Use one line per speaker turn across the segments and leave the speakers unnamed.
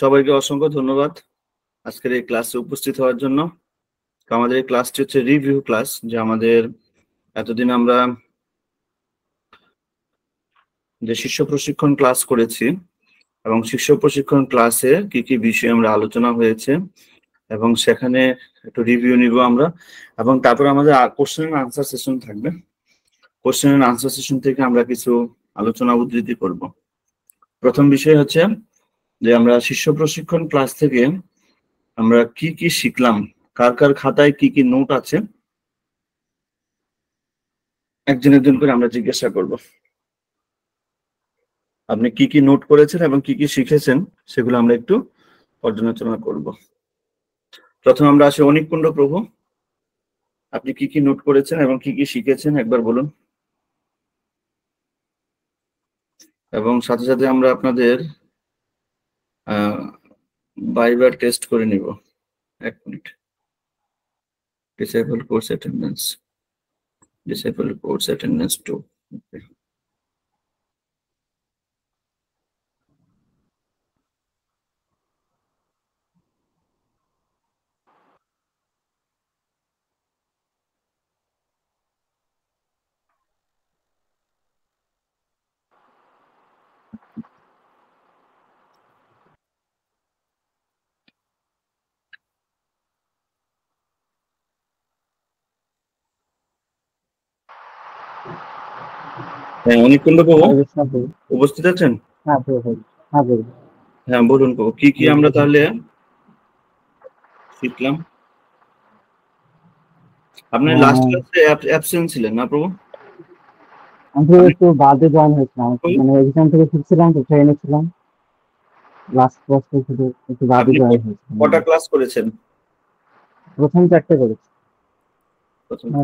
সবাইকে অসংখ্য ধন্যবাদ আজকের এই ক্লাসে উপস্থিত হওয়ার জন্য আমাদের এই ক্লাসটি হচ্ছে রিভিউ ক্লাস যে আমাদের এতদিন আমরা যে শিষ্য প্রশিক্ষণ ক্লাস করেছি এবং শিষ্য প্রশিক্ষণ ক্লাসে কি কি বিষয়ে আমরা আলোচনা হয়েছে এবং সেখানে একটু রিভিউ নিব আমরা এবং তারপর আমাদের কোশ্চেন এন্ড আনসার সেশন থাকবে কোশ্চেন এন্ড আনসার সেশন থেকে আমরা কিছু আলোচনা উদ্ধৃতি করব প্রথম বিষয় হচ্ছে যে আমরা শিষ্য প্রশিক্ষণ ক্লাস থেকে আমরা কি কি শিখলাম কার কার খাতায় কি কি নোট আছে একজন একজন করে আমরা জিজ্ঞাসা করব আপনি কি কি নোট করেছেন এবং কি কি শিখেছেন সেগুলো আমরা একটু পর্যালোচনা করব প্রথম আমরা আসি অনিক কুণ্ড প্রভু আপনি কি কি নোট করেছেন এবং কি কি শিখেছেন একবার বলুন এবং সাথে সাথে আমরা আপনাদের ভাইবার টেস্ট করে নিব এক minute disable course attendance disable course attendance too okay. হ্যাঁ অনিকুণ্ড হ্যাঁ,
বাবু উপস্থিত আছেন হ্যাঁ, হ্যাঁ,
হ্যাঁ বলুন বাবু কি কি আমরা তাহলে শিখলাম আপনার লাস্ট ক্লাসে অ্যাবসেন্ট ছিলেন না প্রভু
আমি একটু বাদে জয়েন হয়েছিলাম মানে এক্সাম থেকে শিখছিলাম তো ট্রেনে ছিলাম লাস্ট ক্লাস থেকে একটু বাদে জয়েন হয়েছিলাম
কটা ক্লাস করেছেন
প্রথম চারটে করেছি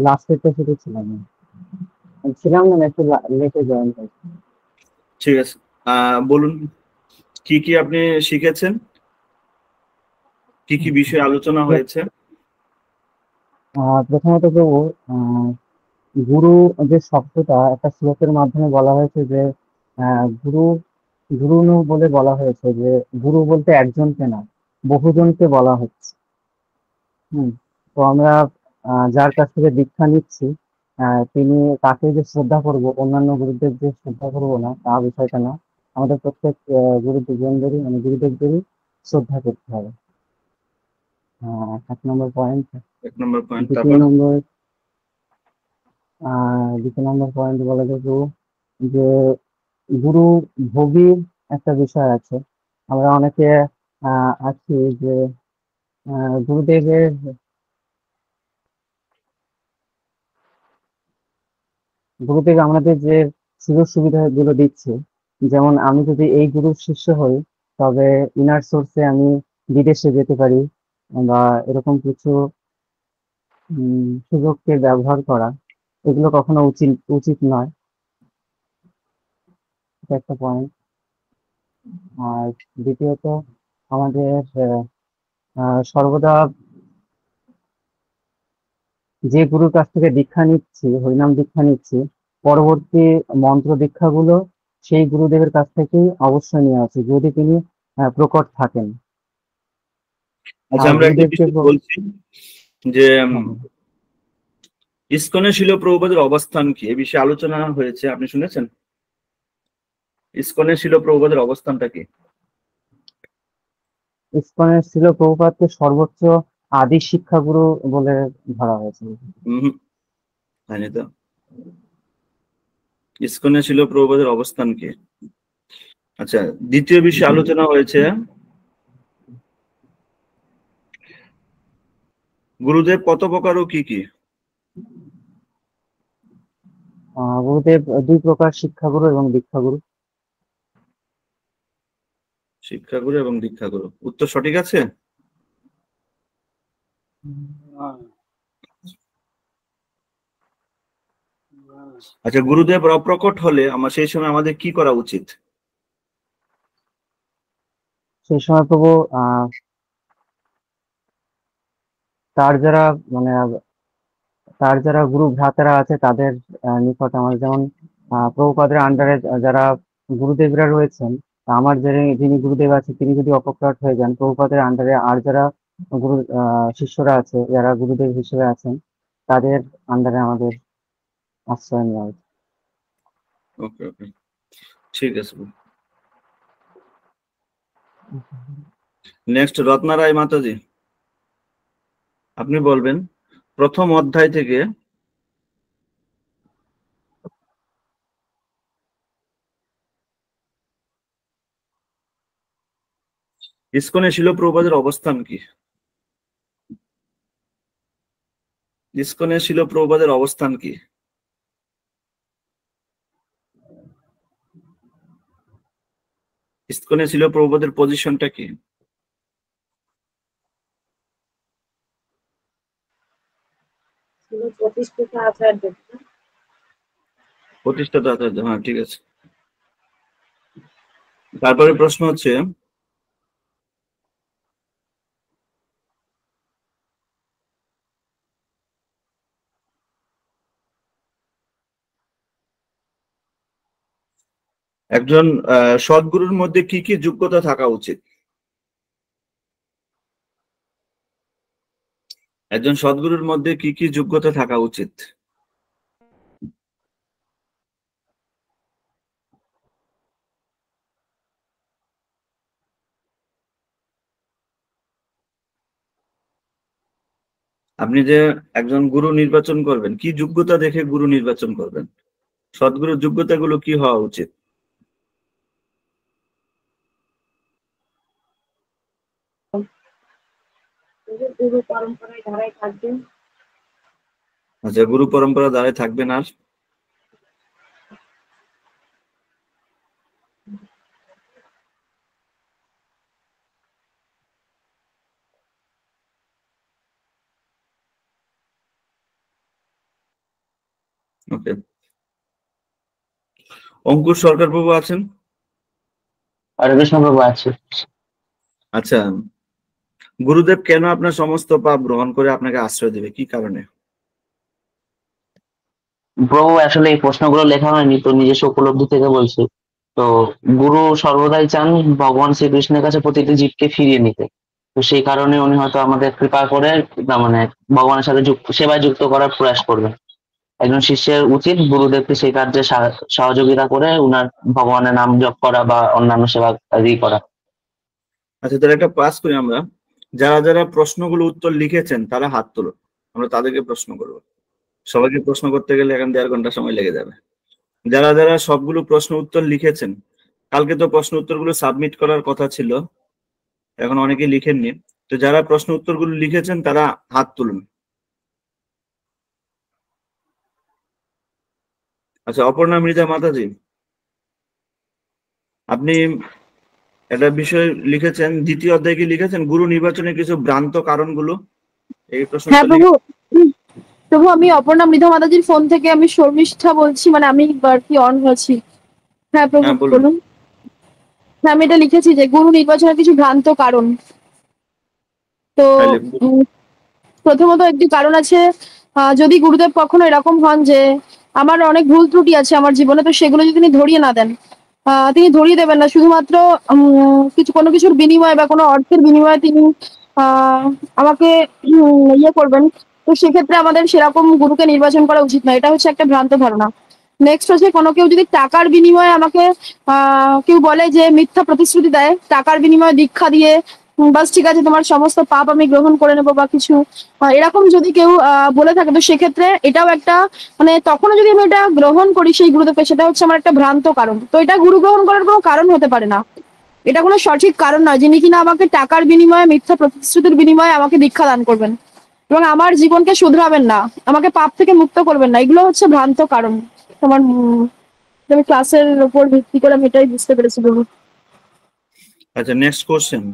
লাস্ট চারটে শিখেছিলাম ছিলাম না একটু লেটে জয়েন হয়েছি
ঠিক আছে বলুন কি কি আপনি শিখেছেন কি কি বিষয়ে আলোচনা হয়েছে
প্রথমত প্রভু গুরু যে শব্দটা একটা শ্লোকের মাধ্যমে বলা হয়েছে যে গুরু গুরুনু বলে বলা হয়েছে যে গুরু বলতে একজনকে না বহুজনকে বলা হচ্ছে হুম তো আমরা যার কাছ থেকে দীক্ষা নিচ্ছি তিনি তাকে যে শ্রদ্ধা করব অন্যান্য গুরুদের যে শ্রদ্ধা করব না তা বিষয়টা না আমাদের প্রত্যেক গুরুদেবদেরই মানে গুরুদেবদেরই শ্রদ্ধা করতে হবে এক নম্বর পয়েন্ট
এক নম্বর পয়েন্ট দ্বিতীয়
নম্বর দ্বিতীয় নম্বর পয়েন্ট বলে দেবো যে গুরু ভোগীর একটা বিষয় আছে আমরা অনেকে আছি যে গুরুদেবের গ্রুপের আমাদের যে সুযোগ সুবিধাগুলো দিচ্ছে যেমন আমি যদি এই গুরুর শিষ্য হই তবে ইনার সোর্সে আমি বিদেশে যেতে পারি বা এরকম কিছু সুযোগকে ব্যবহার করা এগুলো কখনো উচিত উচিত নয় একটা পয়েন্ট আর দ্বিতীয়ত আমাদের সর্বদা যে গুরুর কাছ থেকে দীক্ষা নিচ্ছি হরিনাম দীক্ষা নিচ্ছি পরবর্তী মন্ত্র দীক্ষা গুলো সেই গুরুদেবের কাছ থেকেই অবশ্যই নেওয়া উচিত যদি তিনি প্রকট থাকেন আচ্ছা,
যে ইস্কনে শিল প্রভুপাদের অবস্থান কি এ বিষয়ে আলোচনা হয়েছে আপনি শুনেছেন ইস্কনে শিল প্রভুপাদের অবস্থানটা কি
ইস্কনের শিল প্রভুপাদকে সর্বোচ্চ আদি শিক্ষাগুরু বলে ধরা হয়েছে
জানি ছিল প্রভুদের অবস্থান কি আচ্ছা দ্বিতীয় বিষয়ে আলোচনা হয়েছে গুরুদেব কত প্রকার ও কি কি
গুরুদেব দুই প্রকার শিক্ষাগুরু এবং দীক্ষাগুরু
শিক্ষাগুরু এবং দীক্ষাগুরু উত্তর সঠিক আছে আচ্ছা গুরুদেব অপ্রকট হলে আমার সেই সময় আমাদের কি করা উচিত
সেই সময় প্রভু তার যারা মানে তার যারা গুরু ভ্রাতারা আছে তাদের নিকট আমাদের যেমন প্রভুপাদের আন্ডারে যারা গুরুদেবরা রয়েছেন আমার যিনি যিনি গুরুদেব আছে তিনি যদি অপকট হয়ে যান প্রভুপাদের আন্ডারে আর যারা গুরু শিষ্যরা আছে যারা গুরুদেব হিসেবে আছেন তাদের আন্ডারে আমাদের আশ্রয় নেওয়া উচিত
ওকে ওকে ঠিক আছে নেক্সট রত্না রায় মাতাজি আপনি বলবেন প্রথম অধ্যায় থেকে ইস্কনে শিল অবস্থান কি ইস্কনে শিল প্রভুপাদের অবস্থান কি ইস্কনে ছিল প্রভুপাদের পজিশনটা কি প্রতিষ্ঠাতা আচার্য হ্যাঁ ঠিক আছে তারপরে প্রশ্ন হচ্ছে একজন সদ্গুরুর মধ্যে কি কি যোগ্যতা থাকা উচিত একজন সদ্গুরুর মধ্যে কি কি যোগ্যতা থাকা উচিত আপনি যে একজন গুরু নির্বাচন করবেন কি যোগ্যতা দেখে গুরু নির্বাচন করবেন সদ্গুরুর যোগ্যতাগুলো কি হওয়া উচিত
গুরু পরম্পরায় থাকবেন
আচ্ছা গুরু পরম্পরা দাঁড়ায় থাকবেন আর ওকে অঙ্কুর সরকার আছেন
আর বিষ্ণু আছে
আচ্ছা গুরুদেব কেন আপনার সমস্ত পাপ গ্রহণ করে আপনাকে আশ্রয় দেবে কি কারণে ব্রো আসলে এই প্রশ্নগুলো লেখা হয়নি তো নিজস্ব
উপলব্ধি থেকে বলছি তো গুরু সর্বদাই চান ভগবান শ্রীকৃষ্ণের কাছে প্রতিটি জীবকে ফিরিয়ে নিতে তো সেই কারণে উনি হয়তো আমাদের কৃপা করে মানে ভগবানের সাথে সেবা যুক্ত করার প্রয়াস করবেন একজন শিষ্যের উচিত গুরুদেবকে সেই কার্যে সহযোগিতা
করে উনার ভগবানের নাম জপ করা বা অন্যান্য সেবা আদি করা আচ্ছা তাহলে একটা পাস করি আমরা যারা যারা প্রশ্নগুলো উত্তর লিখেছেন তারা হাত তুলো আমরা তাদেরকে প্রশ্ন করব সবাইকে প্রশ্ন করতে গেলে এখন দেড় ঘন্টা সময় লেগে যাবে যারা যারা সবগুলো প্রশ্ন উত্তর লিখেছেন কালকে তো প্রশ্ন উত্তরগুলো সাবমিট করার কথা ছিল এখন অনেকে লিখেননি তো যারা প্রশ্ন উত্তরগুলো লিখেছেন তারা হাত তুলুন আচ্ছা অপর্ণা মির্জা মাতাজি আপনি একটা বিষয় লিখেছেন দ্বিতীয় অধ্যায় কি লিখেছেন গুরু নির্বাচনের কিছু ভ্রান্ত কারণগুলো এই প্রশ্ন হ্যাঁ প্রভু
প্রভু আমি অপর্ণা মৃধা মাতাজির ফোন থেকে আমি শর্মিষ্ঠা বলছি মানে আমি বাড়তি অন হয়েছি হ্যাঁ প্রভু হ্যাঁ, বলুন হ্যাঁ আমি এটা লিখেছি যে গুরু নির্বাচনের কিছু ভ্রান্ত কারণ তো প্রথমত একটি কারণ আছে যদি গুরুদেব কখনো এরকম হন যে আমার অনেক ভুল ত্রুটি আছে আমার জীবনে তো সেগুলো যদি তিনি ধরিয়ে না দেন তিনি ধরিয়ে দেবেন না শুধুমাত্র কিছু কোনো কিছুর বিনিময় বা কোনো অর্থের বিনিময়ে তিনি আমাকে ইয়ে করবেন তো সেক্ষেত্রে আমাদের সেরকম গুরুকে নির্বাচন করা উচিত নয় এটা হচ্ছে একটা ভ্রান্ত ধারণা নেক্সট হচ্ছে কোনো কেউ যদি টাকার বিনিময়ে আমাকে কেউ বলে যে মিথ্যা প্রতিশ্রুতি দেয় টাকার বিনিময়ে দীক্ষা দিয়ে বাস ঠিক আছে তোমার সমস্ত পাপ আমি গ্রহণ করে নেবো বা কিছু এরকম যদি কেউ বলে থাকে তো সেক্ষেত্রে এটাও একটা মানে তখনও যদি আমি এটা গ্রহণ করি সেই গুরুদেবকে সেটা হচ্ছে আমার একটা ভ্রান্ত কারণ তো এটা গুরু গ্রহণ করার কোনো কারণ হতে পারে না এটা কোনো সঠিক কারণ নয় যিনি কিনা আমাকে টাকার বিনিময়ে মিথ্যা প্রতিশ্রুতির বিনিময়ে আমাকে দীক্ষা দান করবেন এবং আমার জীবনকে শুধরাবেন না আমাকে পাপ থেকে মুক্ত করবেন না এগুলো হচ্ছে ভ্রান্ত কারণ তোমার আমি ক্লাসের উপর ভিত্তি করে আমি এটাই বুঝতে পেরেছি
আচ্ছা নেক্সট কোশ্চেন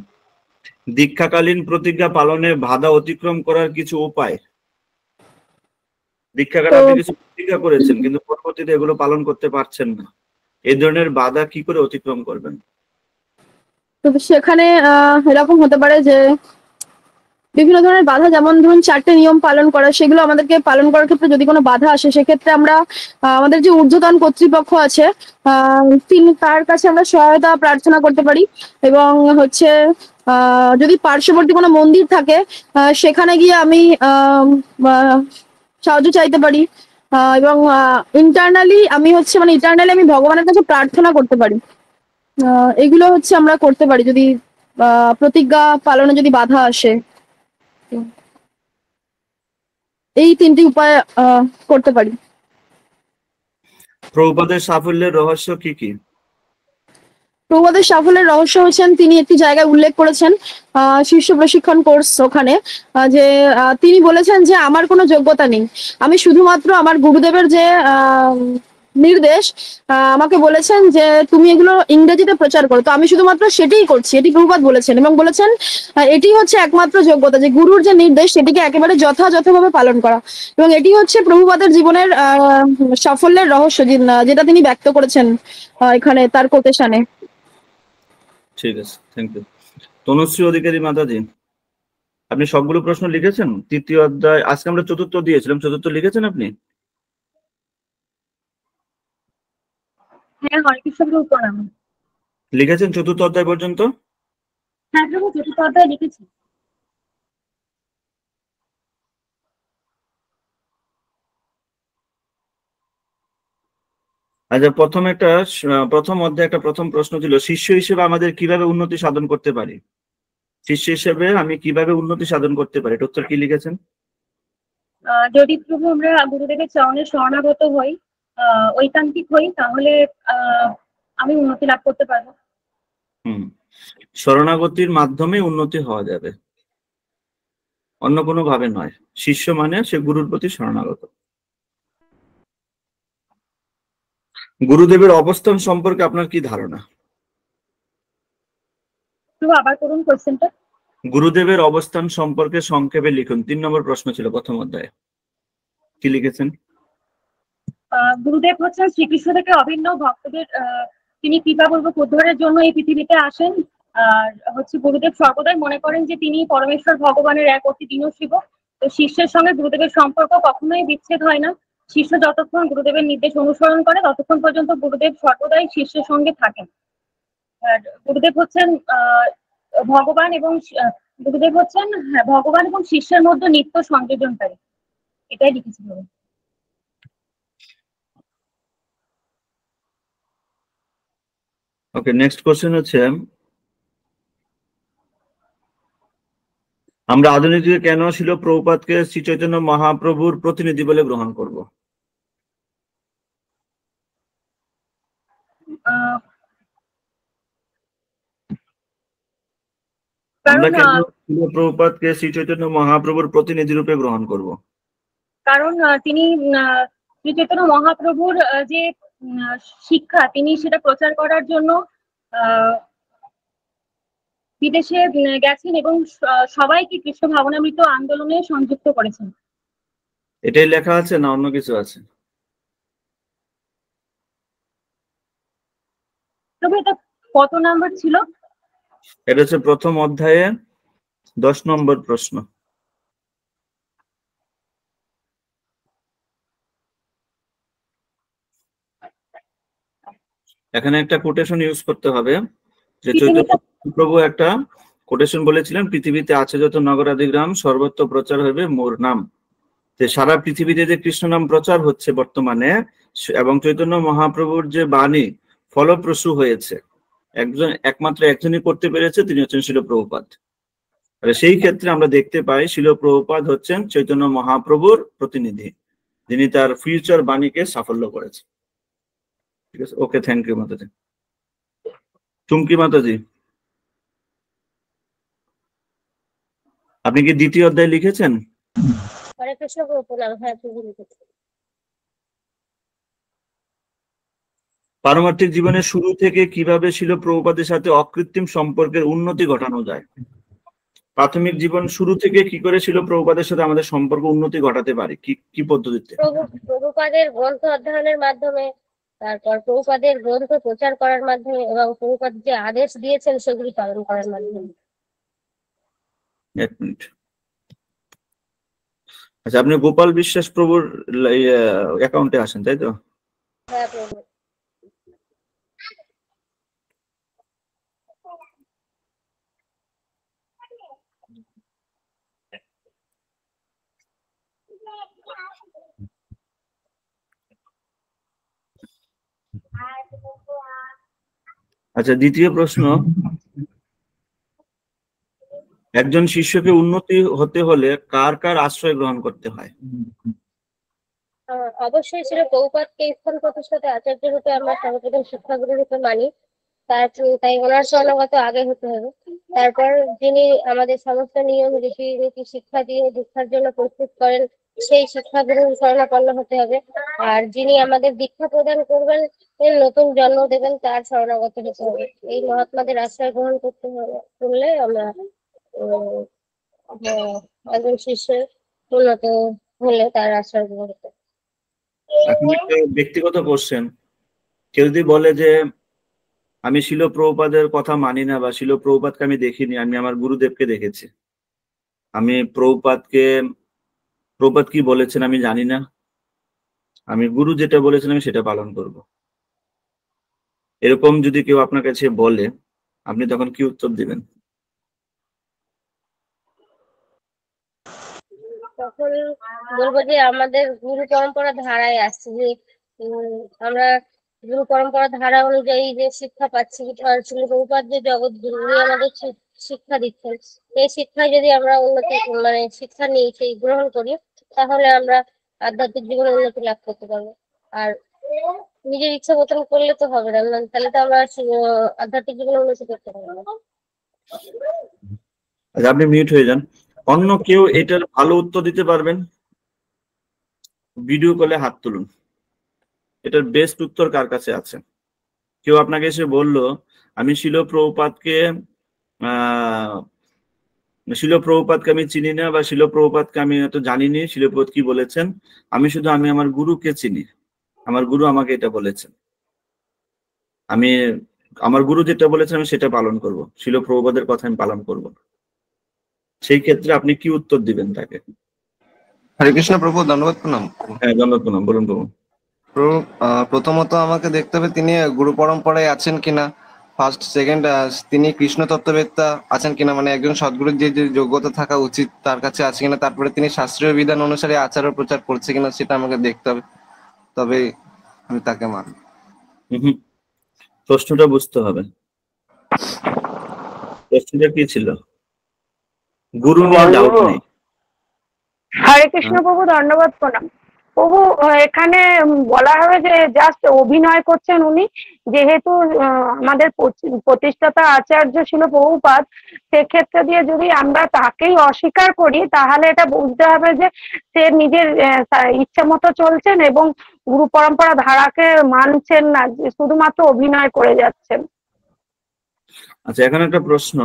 দীক্ষাকালীন প্রতিজ্ঞা পালনে বাধা অতিক্রম করার কিছু উপায় দীক্ষাকাল কিছু প্রতিজ্ঞা করেছেন কিন্তু পরবর্তীতে এগুলো পালন করতে পারছেন না এই ধরনের বাধা কি করে অতিক্রম করবেন
তো সেখানে এরকম হতে পারে যে বিভিন্ন ধরনের বাধা যেমন ধরুন চারটে নিয়ম পালন করা সেগুলো আমাদেরকে পালন করার ক্ষেত্রে যদি কোনো বাধা আসে সেক্ষেত্রে আমরা আমাদের যে ঊর্ধ্বতন কর্তৃপক্ষ আছে তিনি তার কাছে আমরা সহায়তা প্রার্থনা করতে পারি এবং হচ্ছে যদি পার্শ্ববর্তী কোনো মন্দির থাকে সেখানে গিয়ে আমি সাহায্য চাইতে পারি এবং ইন্টারনালি আমি হচ্ছে মানে ইন্টারনালি আমি ভগবানের কাছে প্রার্থনা করতে পারি এগুলো হচ্ছে আমরা করতে পারি যদি প্রতিজ্ঞা পালনে যদি বাধা আসে এই তিনটি উপায় করতে পারি
প্রভুপাদের সাফল্যের রহস্য কি কি
প্রবাদের সাফল্যের রহস্য হচ্ছেন তিনি একটি জায়গায় উল্লেখ করেছেন শীর্ষ প্রশিক্ষণ কোর্স ওখানে যে তিনি বলেছেন যে আমার কোনো যোগ্যতা নেই আমি শুধুমাত্র আমার গুরুদেবের যে নির্দেশ আমাকে বলেছেন যে তুমি এগুলো ইংরেজিতে প্রচার করো তো আমি শুধুমাত্র সেটাই করছি এটি প্রভুপাত বলেছেন এবং বলেছেন এটি হচ্ছে একমাত্র যোগ্যতা যে গুরুর যে নির্দেশ সেটিকে একেবারে যথাযথভাবে পালন করা এবং এটি হচ্ছে প্রভুপাতের জীবনের সাফল্যের রহস্য যেটা তিনি ব্যক্ত করেছেন এখানে তার কোটেশনে
ঠিক আছে থ্যাংক ইউ তনুশ্রী অধিকারী মাতাজি আপনি সবগুলো প্রশ্ন লিখেছেন তৃতীয় অধ্যায় আজকে আমরা চতুর্থ দিয়েছিলাম চতুর্থ লিখেছেন আপনি হ্যাঁ, লিখেছেন চতুর্থ অধ্যায় পর্যন্ত
হ্যাঁ চতুর্থ অধ্যায় লিখেছি
আচ্ছা প্রথম একটা প্রথম অধ্যায় একটা প্রথম প্রশ্ন ছিল শিষ্য হিসেবে আমাদের কিভাবে উন্নতি সাধন করতে পারি শিষ্য হিসেবে আমি কিভাবে উন্নতি সাধন করতে পারি এটা উত্তর কি লিখেছেন
যদি প্রভু আমরা গুরুদেবের চরণে শরণাগত হই ঐকান্তিক হই তাহলে আমি উন্নতি লাভ করতে পারবো
হুম শরণাগতির মাধ্যমে উন্নতি হওয়া যাবে অন্য কোনো ভাবে নয় শিষ্য মানে সে গুরুর প্রতি শরণাগত গুরুদেবের অবস্থান সম্পর্কে আপনার কি ধারণা আবার গুরুদেবের অবস্থান সম্পর্কে সংক্ষেপে লিখুন তিন নম্বর প্রশ্ন ছিল প্রথম অধ্যায়ে কি লিখেছেন
গুরুদেব হচ্ছেন শ্রীকৃষ্ণ থেকে অভিন্ন ভক্তদের তিনি বলব উদ্ধারের জন্য এই পৃথিবীতে আসেন আর হচ্ছে গুরুদেব সর্বদাই মনে করেন যে তিনি পরমেশ্বর ভগবানের এক অতি দীন শিব তো শিষ্যের সঙ্গে গুরুদেবের সম্পর্ক কখনোই বিচ্ছেদ হয় না শিষ্য যতক্ষণ গুরুদেবের নির্দেশ অনুসরণ করে ততক্ষণ পর্যন্ত গুরুদেব সর্বদাই শিষ্যের সঙ্গে থাকেন গুরুদেব হচ্ছেন ভগবান এবং গুরুদেব হচ্ছেন হ্যাঁ, ভগবান এবং শিষ্যের মধ্যে নিত্য সংযোজনকারী এটাই লিখেছিল
ওকে নেক্সট কোশ্চেন হচ্ছে আমরা আধুনিক কেন ছিল প্রভুপাতকে শ্রীচৈতন্য মহাপ্রভুর প্রতিনিধি বলে গ্রহণ করব আমরা কেন শিল প্রভুপাতকে শ্রী মহাপ্রভুর প্রতিনিধি রূপে গ্রহণ করব
কারণ তিনি শ্রী চৈতন্য মহাপ্রভুর যে শিক্ষা তিনি সেটা প্রচার করার জন্য আহ বিদেশে গেছেন এবং সবাইকে কৃষ্ণ ভাবনামৃত আন্দোলনে সংযুক্ত করেছেন
এটাই লেখা আছে না অন্য কিছু আছে
তবে এটা কত নাম্বার ছিল
এটা হচ্ছে প্রথম অধ্যায়ে দশ নম্বর প্রশ্ন এখানে একটা কোটেশন ইউজ করতে হবে যে চৈতন্য প্রভু একটা কোটেশন বলেছিলেন পৃথিবীতে আছে যত নগরাদি গ্রাম সর্বত্র প্রচার হবে মোর নাম সারা পৃথিবীতে যে কৃষ্ণ নাম প্রচার হচ্ছে বর্তমানে এবং চৈতন্য মহাপ্রভুর যে বাণী ফলপ্রসূ হয়েছে একজন একমাত্র একজনই করতে পেরেছে তিনি হচ্ছেন শিলপ্রভুপাত সেই ক্ষেত্রে আমরা দেখতে পাই শিল হচ্ছেন চৈতন্য মহাপ্রভুর প্রতিনিধি যিনি তার ফিউচার বাণীকে সাফল্য করেছে ঠিক আছে ওকে থ্যাংক ইউ মাতাজি চুমকি মাতাজি আপনি কি দ্বিতীয় অধ্যায় লিখেছেন হ্যাঁ, পারমার্থিক জীবনের শুরু থেকে কিভাবে ছিল প্রভুপাদের সাথে অকৃত্রিম সম্পর্কের উন্নতি ঘটানো যায় প্রাথমিক জীবন শুরু থেকে কি করে ছিল প্রভুপাদের সাথে আমাদের সম্পর্ক উন্নতি ঘটাতে পারে কি কি পদ্ধতিতে
প্রভুপাদের গ্রন্থ অধ্যয়নের মাধ্যমে তারপর প্রভুপাদের গ্রন্থ প্রচার করার মাধ্যমে এবং প্রভুপাদ যে আদেশ দিয়েছেন সেগুলি পালন করার মাধ্যমে
এক মিনিট আচ্ছা আপনি গোপাল বিশ্বাস প্রভুর অ্যাকাউন্টে আসেন তাই তো হ্যাঁ, আচ্ছা দ্বিতীয় প্রশ্ন একজন শিষ্যকে উন্নতি হতে হলে কার কার আশ্রয় গ্রহণ করতে হয়
অবশ্যই ছিল বহুপাতকে স্থান প্রতিষ্ঠাতে আচার্য রূপে আমরা সর্বপ্রথম শিক্ষাগুরু রূপে মানি তার তাই ওনার শরণাগত আগে হতে হবে তারপর যিনি আমাদের সমস্ত নিয়ম রীতি নীতি শিক্ষা দিয়ে দীক্ষার জন্য প্রস্তুত করেন সেই শিক্ষাগুরুর শরণাপন্ন হতে হবে আর যিনি আমাদের দীক্ষা প্রদান করবেন নতুন জন্ম দেবেন তার শরণাগত হতে হবে এই মহাত্মাদের আশ্রয় গ্রহণ করতে করলে আমরা একজন শিষ্যের উন্নত হলে তার আশ্রয় গ্রহণ
ব্যক্তিগত কোশ্চেন কেউ যদি বলে যে আমি শিল প্রভুপাদের কথা মানি না বা শিল প্রভুপাতকে আমি দেখিনি আমি আমার গুরুদেবকে দেখেছি আমি প্রভুপাতকে প্রভুপাত কি বলেছেন আমি জানি না আমি গুরু যেটা বলেছেন আমি সেটা পালন করব এরকম যদি কেউ আপনার কাছে বলে আপনি তখন কি উত্তর দিবেন
এখন বলবো যে আমাদের গুরু পরম্পরা ধারায় আসছে যে আমরা গুরু পরম্পরা ধারা অনুযায়ী যে শিক্ষা পাচ্ছি উপাধ্য জগৎ গুরু আমাদের শিক্ষা দিচ্ছেন এই শিক্ষায় যদি আমরা উন্নতি মানে শিক্ষা নিয়ে সেই গ্রহণ করি তাহলে আমরা আধ্যাত্মিক জীবনে উন্নতি লাভ করতে পারবো আর নিজের ইচ্ছা মতন করলে তো হবে না মানে তাহলে তো আমরা আধ্যাত্মিক জীবনে উন্নতি করতে পারবো না
আচ্ছা, আপনি মিউট হয়ে যান অন্য কেউ এটার ভালো উত্তর দিতে পারবেন ভিডিও কলে হাত তুলুন এটার বেস্ট উত্তর কার কাছে আছে কেউ আপনাকে এসে বলল আমি শিল প্রভুপাতকে শিল প্রভুপাতকে আমি চিনি না বা শিল প্রভুপাতকে আমি হয়তো জানিনি শিলপ্রভুত কি বলেছেন আমি শুধু আমি আমার গুরুকে চিনি আমার গুরু আমাকে এটা বলেছেন আমি আমার গুরু যেটা বলেছেন আমি সেটা পালন করব শিল প্রভুপাতের কথা আমি পালন করব সেই ক্ষেত্রে আপনি কি উত্তর দিবেন তাকে হরে কৃষ্ণ প্রভু ধন্যবাদ প্রণাম হ্যাঁ ধন্যবাদ প্রণাম বলুন প্রভু প্রভু প্রথমত আমাকে দেখতে হবে তিনি গুরু
পরম্পরায় আছেন কিনা ফার্স্ট সেকেন্ড তিনি কৃষ্ণ তত্ত্ববেত্তা আছেন কিনা মানে একজন সদ্গুরুর যে যে যোগ্যতা থাকা উচিত তার কাছে আছে কিনা তারপরে তিনি শাস্ত্রীয় বিধান অনুসারে আচার ও প্রচার
করছে কিনা সেটা আমাকে দেখতে হবে তবে আমি তাকে মান প্রশ্নটা বুঝতে হবে প্রশ্নটা কি ছিল গুরু নিয়ে ডাউট নেই
হরে কৃষ্ণ প্রভু ধন্যবাদ প্রণাম প্রভু এখানে বলা হবে যে জাস্ট অভিনয় করছেন উনি যেহেতু আমাদের প্রতিষ্ঠাতা আচার্য ছিল বহুপাত সেক্ষেত্রে দিয়ে যদি আমরা তাকেই অস্বীকার করি তাহলে এটা বুঝতে হবে যে সে নিজের ইচ্ছা মতো চলছেন এবং গুরু পরম্পরা ধারাকে মানছেন না শুধুমাত্র অভিনয় করে যাচ্ছেন
আচ্ছা এখন একটা প্রশ্ন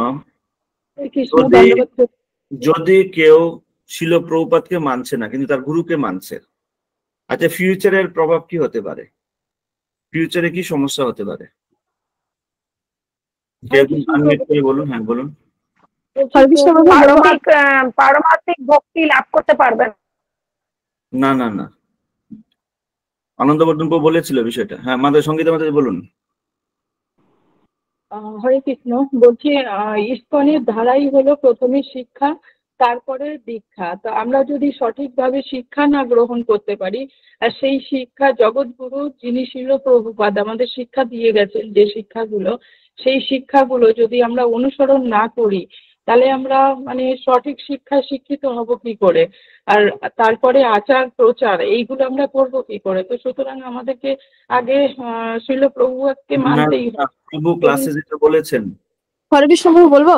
যদি কেউ শিল প্রভুপাতকে মানছে না কিন্তু তার গুরুকে মানছে আচ্ছা ফিউচারের প্রভাব কি হতে পারে ফিউচারে কি সমস্যা হতে পারে হ্যাঁ, বলুন হ্যাঁ বলুন
হ্যাঁ, পারমার্থিক ভক্তি লাভ করতে পারবেন
না না না আনন্দবর্ধন বলেছিল বিষয়টা হ্যাঁ মাদের সঙ্গীত আমাদের বলুন
হরে কৃষ্ণ বলছি ইস্কনের ধারাই হলো প্রথমে শিক্ষা তারপরে দীক্ষা তো আমরা যদি সঠিকভাবে শিক্ষা না গ্রহণ করতে পারি আর সেই শিক্ষা জগৎগুরু যিনি শিল প্রভুপাদ আমাদের শিক্ষা দিয়ে গেছেন যে শিক্ষাগুলো সেই শিক্ষাগুলো যদি আমরা অনুসরণ না করি তাহলে আমরা মানে সঠিক শিক্ষায় শিক্ষিত হব কি করে আর তারপরে আচার প্রচার এইগুলো আমরা করব কি করে তো সুতরাং আমাদেরকে আগে শিল আজকে মানতেই প্রভু ক্লাসে
যেটা বলেছেন
হরে বলবো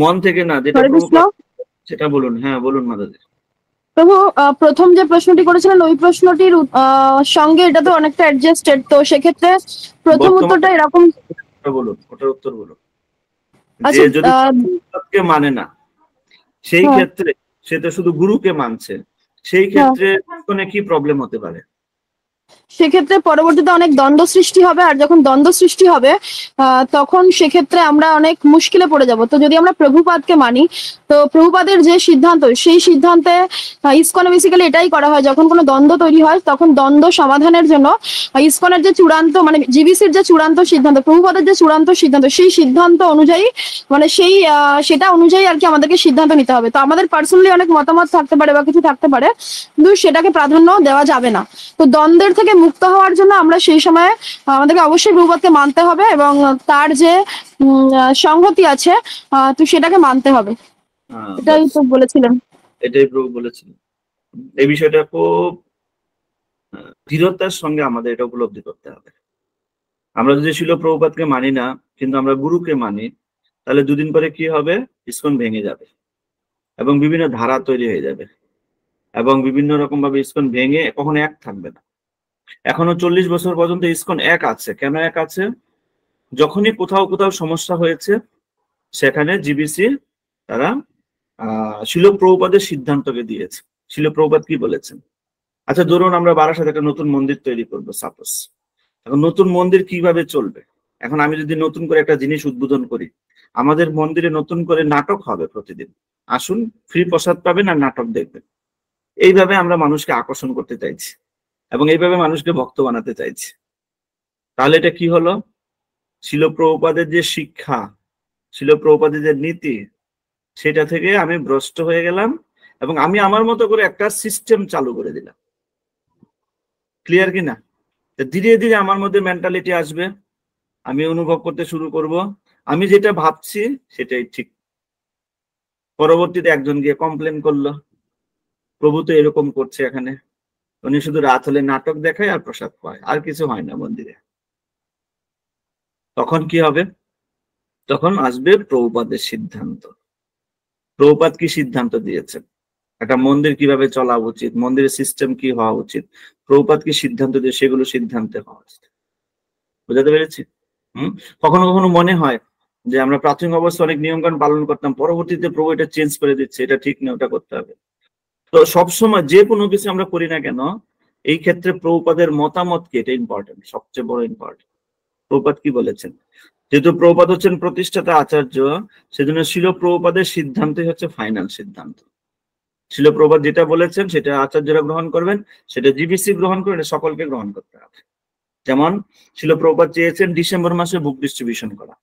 মন থেকে না যেটা সেটা বলুন হ্যাঁ বলুন মাদাজি
প্রভু প্রথম যে প্রশ্নটি করেছিলেন ওই প্রশ্নটির সঙ্গে এটা তো অনেকটা অ্যাডজাস্টেড তো সেক্ষেত্রে
প্রথম উত্তরটা এরকম বলুন ওটার উত্তর বলুন যে আচ্ছা, যদি মানে না সেই হ্যাঁ। ক্ষেত্রে সে তো শুধু গুরুকে মানছে সেই হ্যাঁ। ক্ষেত্রে কি প্রবলেম হতে পারে
সেক্ষেত্রে পরবর্তীতে অনেক দ্বন্দ্ব সৃষ্টি হবে আর যখন দ্বন্দ্ব সৃষ্টি হবে তখন সেক্ষেত্রে আমরা অনেক মুশকিলে পড়ে যাব তো যদি আমরা প্রভুপাদকে মানি তো প্রভুপাদের যে সিদ্ধান্ত সেই সিদ্ধান্তে ইসকনে বেসিক্যালি এটাই করা হয় যখন কোনো দ্বন্দ্ব তৈরি হয় তখন দ্বন্দ্ব সমাধানের জন্য ইস্কনের যে চূড়ান্ত মানে জিবিসির যে চূড়ান্ত সিদ্ধান্ত প্রভুপাদের যে চূড়ান্ত সিদ্ধান্ত সেই সিদ্ধান্ত অনুযায়ী মানে সেই সেটা অনুযায়ী আর কি আমাদেরকে সিদ্ধান্ত নিতে হবে তো আমাদের পার্সোনালি অনেক মতামত থাকতে পারে বা কিছু থাকতে পারে কিন্তু সেটাকে প্রাধান্য দেওয়া যাবে না তো দ্বন্দ্বের থেকে মুক্ত হওয়ার জন্য আমরা সেই সময় আমাদেরকে অবশ্যই ভূপতকে মানতে হবে এবং তার যে সংহতি আছে তো সেটাকে মানতে হবে হ্যাঁ, এটাই তো বলেছিলেন
এটাই প্রভু বলেছিলেন এই বিষয়টা খুব দৃঢ়তার সঙ্গে আমাদের এটা উপলব্ধি করতে হবে আমরা যদি শিল প্রভুপাতকে মানি না কিন্তু আমরা গুরুকে মানি তাহলে দুদিন পরে কি হবে ইস্কন ভেঙে যাবে এবং বিভিন্ন ধারা তৈরি হয়ে যাবে এবং বিভিন্ন রকম ভাবে ইস্কন ভেঙে কখনো এক থাকবে না এখনো চল্লিশ বছর পর্যন্ত ইসকন এক আছে কেন এক আছে যখনই কোথাও কোথাও সমস্যা হয়েছে সেখানে জিবিসি তারা আহ প্রভুপাদের সিদ্ধান্তকে দিয়েছে শিল কি বলেছেন আচ্ছা ধরুন আমরা বারাসাতে একটা নতুন মন্দির তৈরি করব সাপোজ এখন নতুন মন্দির কিভাবে চলবে এখন আমি যদি নতুন করে একটা জিনিস উদ্বোধন করি আমাদের মন্দিরে নতুন করে নাটক হবে প্রতিদিন আসুন ফ্রি প্রসাদ পাবেন আর নাটক দেখবেন এইভাবে আমরা মানুষকে আকর্ষণ করতে চাইছি এবং এইভাবে মানুষকে ভক্ত বানাতে চাইছে তাহলে এটা কি হলো শিল প্রভুপাদের যে শিক্ষা শিল প্রভুপাদের যে নীতি সেটা থেকে আমি ভ্রষ্ট হয়ে গেলাম এবং আমি আমার মতো করে একটা সিস্টেম চালু করে দিলাম ক্লিয়ার কিনা ধীরে ধীরে আমার মধ্যে মেন্টালিটি আসবে আমি অনুভব করতে শুরু করব আমি যেটা ভাবছি সেটাই ঠিক পরবর্তীতে একজন গিয়ে কমপ্লেন করলো প্রভু তো এরকম করছে এখানে উনি শুধু রাত হলে নাটক দেখায় আর প্রসাদ পায় আর কিছু হয় না মন্দিরে তখন কি হবে তখন আসবে প্রৌপাদের সিদ্ধান্ত প্রৌপাত কি সিদ্ধান্ত দিয়েছেন একটা মন্দির কিভাবে চলা উচিত মন্দিরের সিস্টেম কি হওয়া উচিত প্রৌপাত কি সিদ্ধান্ত দিয়ে সেগুলো সিদ্ধান্তে হওয়া উচিত বুঝাতে পেরেছি হম কখনো কখনো মনে হয় যে আমরা প্রাথমিক অবস্থা অনেক নিয়মকান পালন করতাম পরবর্তীতে প্রভু এটা চেঞ্জ করে দিচ্ছে এটা ঠিক না ওটা করতে হবে তো সবসময় যে কোনো কিছু আমরা করি না কেন এই ক্ষেত্রে মতামত কি এটা ইম্পর্টেন্ট সবচেয়ে বড় ইম্পর্টেন্ট প্রভুপাত কি বলেছেন যেহেতু প্রভুপাত হচ্ছেন প্রতিষ্ঠাতা আচার্য সেজন্য শিল প্রভুপাদের সিদ্ধান্তই হচ্ছে ফাইনাল সিদ্ধান্ত শিল প্রভুপাত যেটা বলেছেন সেটা আচার্যরা গ্রহণ করবেন সেটা জিবিসি গ্রহণ করবেন সকলকে গ্রহণ করতে হবে যেমন শিল প্রভুপাত চেয়েছেন ডিসেম্বর মাসে বুক ডিস্ট্রিবিউশন করা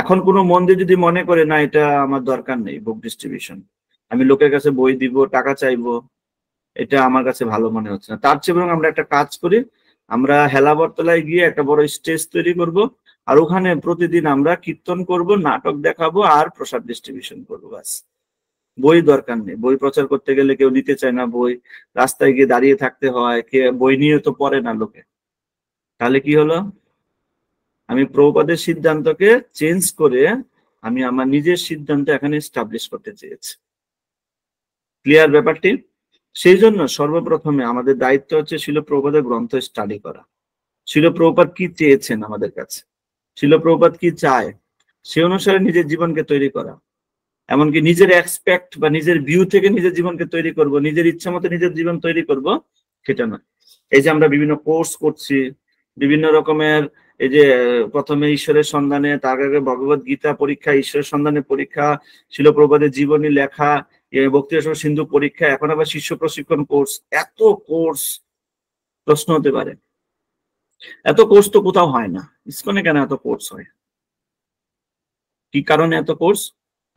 এখন কোনো মন্দির যদি মনে করে না এটা আমার দরকার নেই বুক ডিস্ট্রিবিউশন আমি লোকের কাছে বই দিব টাকা চাইবো এটা আমার কাছে ভালো মনে হচ্ছে না তার চেয়ে বরং আমরা একটা কাজ করি আমরা হেলাবরতলায় গিয়ে একটা বড় স্টেজ তৈরি করব আর ওখানে প্রতিদিন আমরা কীর্তন করব নাটক দেখাবো আর প্রসাদ ডিস্ট্রিবিউশন করবো ব্যাস বই দরকার নেই বই প্রচার করতে গেলে কেউ নিতে চায় না বই রাস্তায় গিয়ে দাঁড়িয়ে থাকতে হয় কে বই নিয়ে তো পড়ে না লোকে তাহলে কি হলো আমি প্রভুপাদের সিদ্ধান্তকে চেঞ্জ করে আমি আমার নিজের সিদ্ধান্ত এখানে এস্টাবলিশ করতে চেয়েছি ক্লিয়ার ব্যাপারটি সেই জন্য সর্বপ্রথমে আমাদের দায়িত্ব হচ্ছে শিলপ্রপাতের গ্রন্থ স্টাডি করা শিলপ্রপাত কি চেয়েছেন আমাদের কাছে শিলপ্রপাত কি চায় সে অনুসারে নিজের জীবনকে তৈরি করা এমনকি নিজের এক্সপেক্ট বা নিজের ভিউ থেকে নিজের জীবনকে তৈরি করব নিজের ইচ্ছা মতো নিজের জীবন তৈরি করব সেটা নয় এই যে আমরা বিভিন্ন কোর্স করছি বিভিন্ন রকমের এই যে প্রথমে ঈশ্বরের সন্ধানে তার আগে ভগবত গীতা পরীক্ষা ঈশ্বরের সন্ধানে পরীক্ষা শিলপ্রপাতের জীবনী লেখা বক্তৃতা সিন্ধু পরীক্ষা এখন আবার শিষ্য প্রশিক্ষণ কোর্স এত কোর্স প্রশ্ন হতে পারে এত কোর্স তো কোথাও হয় না ইস্কনে কেন এত কোর্স হয় কি কারণে এত কোর্স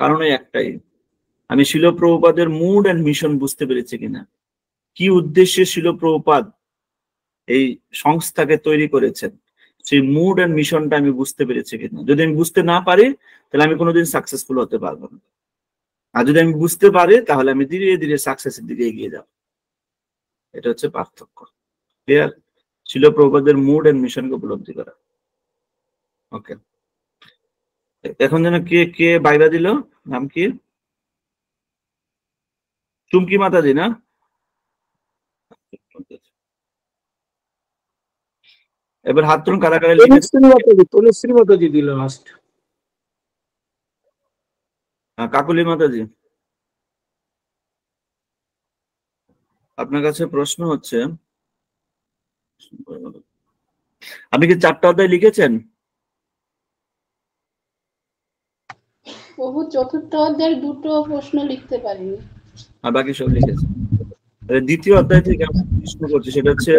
কারণে একটাই আমি শিলপ্রভুপাদের মুড অ্যান্ড মিশন বুঝতে পেরেছি কিনা কি উদ্দেশ্যে শিলপ্রভুপাদ এই সংস্থাকে তৈরি করেছেন সেই মুড অ্যান্ড মিশনটা আমি বুঝতে পেরেছি কিনা যদি আমি বুঝতে না পারি তাহলে আমি কোনোদিন সাকসেসফুল হতে পারবো না আর যদি আমি বুঝতে পারি তাহলে আমি ধীরে ধীরে সাকসেসের দিকে এগিয়ে যাব এটা হচ্ছে পার্থক্য ক্লিয়ার ছিল প্রভুদের মুড এন্ড মিশনকে উপলব্ধি করা ওকে এখন যেন কে কে বাইরা দিল নাম কি চুমকি দি না এবার হাত তুলুন কারা কারা তনুশ্রী মাতাজি দিল লাস্ট হ্যাঁ, কাকুলি মাতাজি আপনার কাছে প্রশ্ন হচ্ছে আপনি কি চারটা অধ্যায় লিখেছেন
প্রভু চতুর্থ অধ্যায়ের দুটো প্রশ্ন লিখতে পারিনি
আর বাকি সব লিখেছেন দ্বিতীয় অধ্যায় থেকে আমি প্রশ্ন করছি সেটা হচ্ছে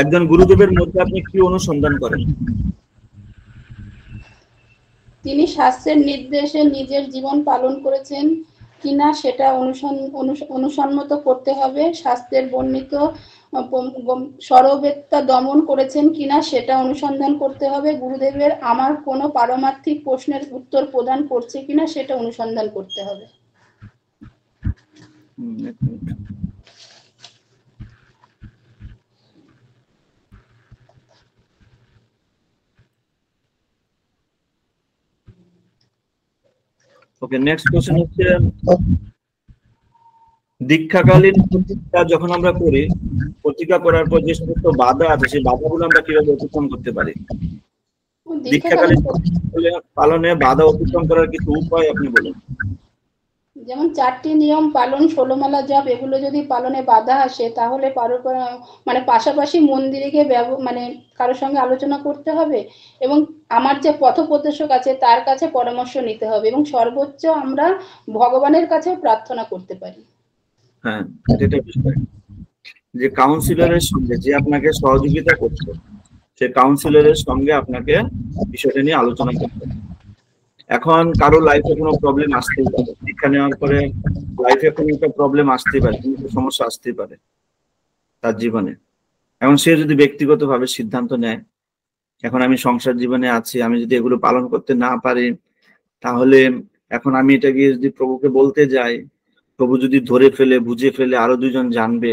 একজন গুরুদেবের মধ্যে আপনি কি অনুসন্ধান করেন
তিনি শাস্ত্রের নির্দেশে নিজের জীবন পালন করেছেন কিনা সেটা অনুসন্মত করতে হবে শাস্ত্রের বর্ণিত সরবেত্তা দমন করেছেন কিনা সেটা অনুসন্ধান করতে হবে গুরুদেবের আমার কোনো পারমার্থিক প্রশ্নের উত্তর প্রদান করছে কিনা সেটা অনুসন্ধান করতে হবে
ওকে নেক্সট কোশ্চেন হচ্ছে দীক্ষাকালীন প্রতিজ্ঞা যখন আমরা করি প্রতিজ্ঞা করার পর যে সমস্ত বাধা আছে সেই বাধাগুলো আমরা কিভাবে অতিক্রম করতে পারি দীক্ষাকালীন পালনে বাধা অতিক্রম করার কিছু উপায় আপনি বলুন
যেমন চারটি নিয়ম পালন ষোলোমালা জপ এগুলো যদি পালনে বাধা আসে তাহলে মানে পাশাপাশি মন্দিরে গিয়ে মানে কারোর সঙ্গে আলোচনা করতে হবে এবং আমার যে পথ প্রদর্শক আছে তার কাছে পরামর্শ নিতে হবে এবং সর্বোচ্চ আমরা ভগবানের কাছে প্রার্থনা করতে পারি
হ্যাঁ যে কাউন্সিলরের সঙ্গে যে আপনাকে সহযোগিতা করছে সে কাউন্সিলরের সঙ্গে আপনাকে বিষয়টা নিয়ে আলোচনা করতে হবে এখন কারো লাইফে কোনো প্রবলেম আসতে পারে শিক্ষা নেওয়ার পরে লাইফে কোনো একটা প্রবলেম আসতে পারে সমস্যা আসতে পারে তার জীবনে এখন সে যদি ব্যক্তিগতভাবে সিদ্ধান্ত নেয় এখন আমি সংসার জীবনে আছি আমি যদি এগুলো পালন করতে না পারি তাহলে এখন আমি এটা গিয়ে যদি প্রভুকে বলতে যাই প্রভু যদি ধরে ফেলে বুঝে ফেলে আরো দুজন জানবে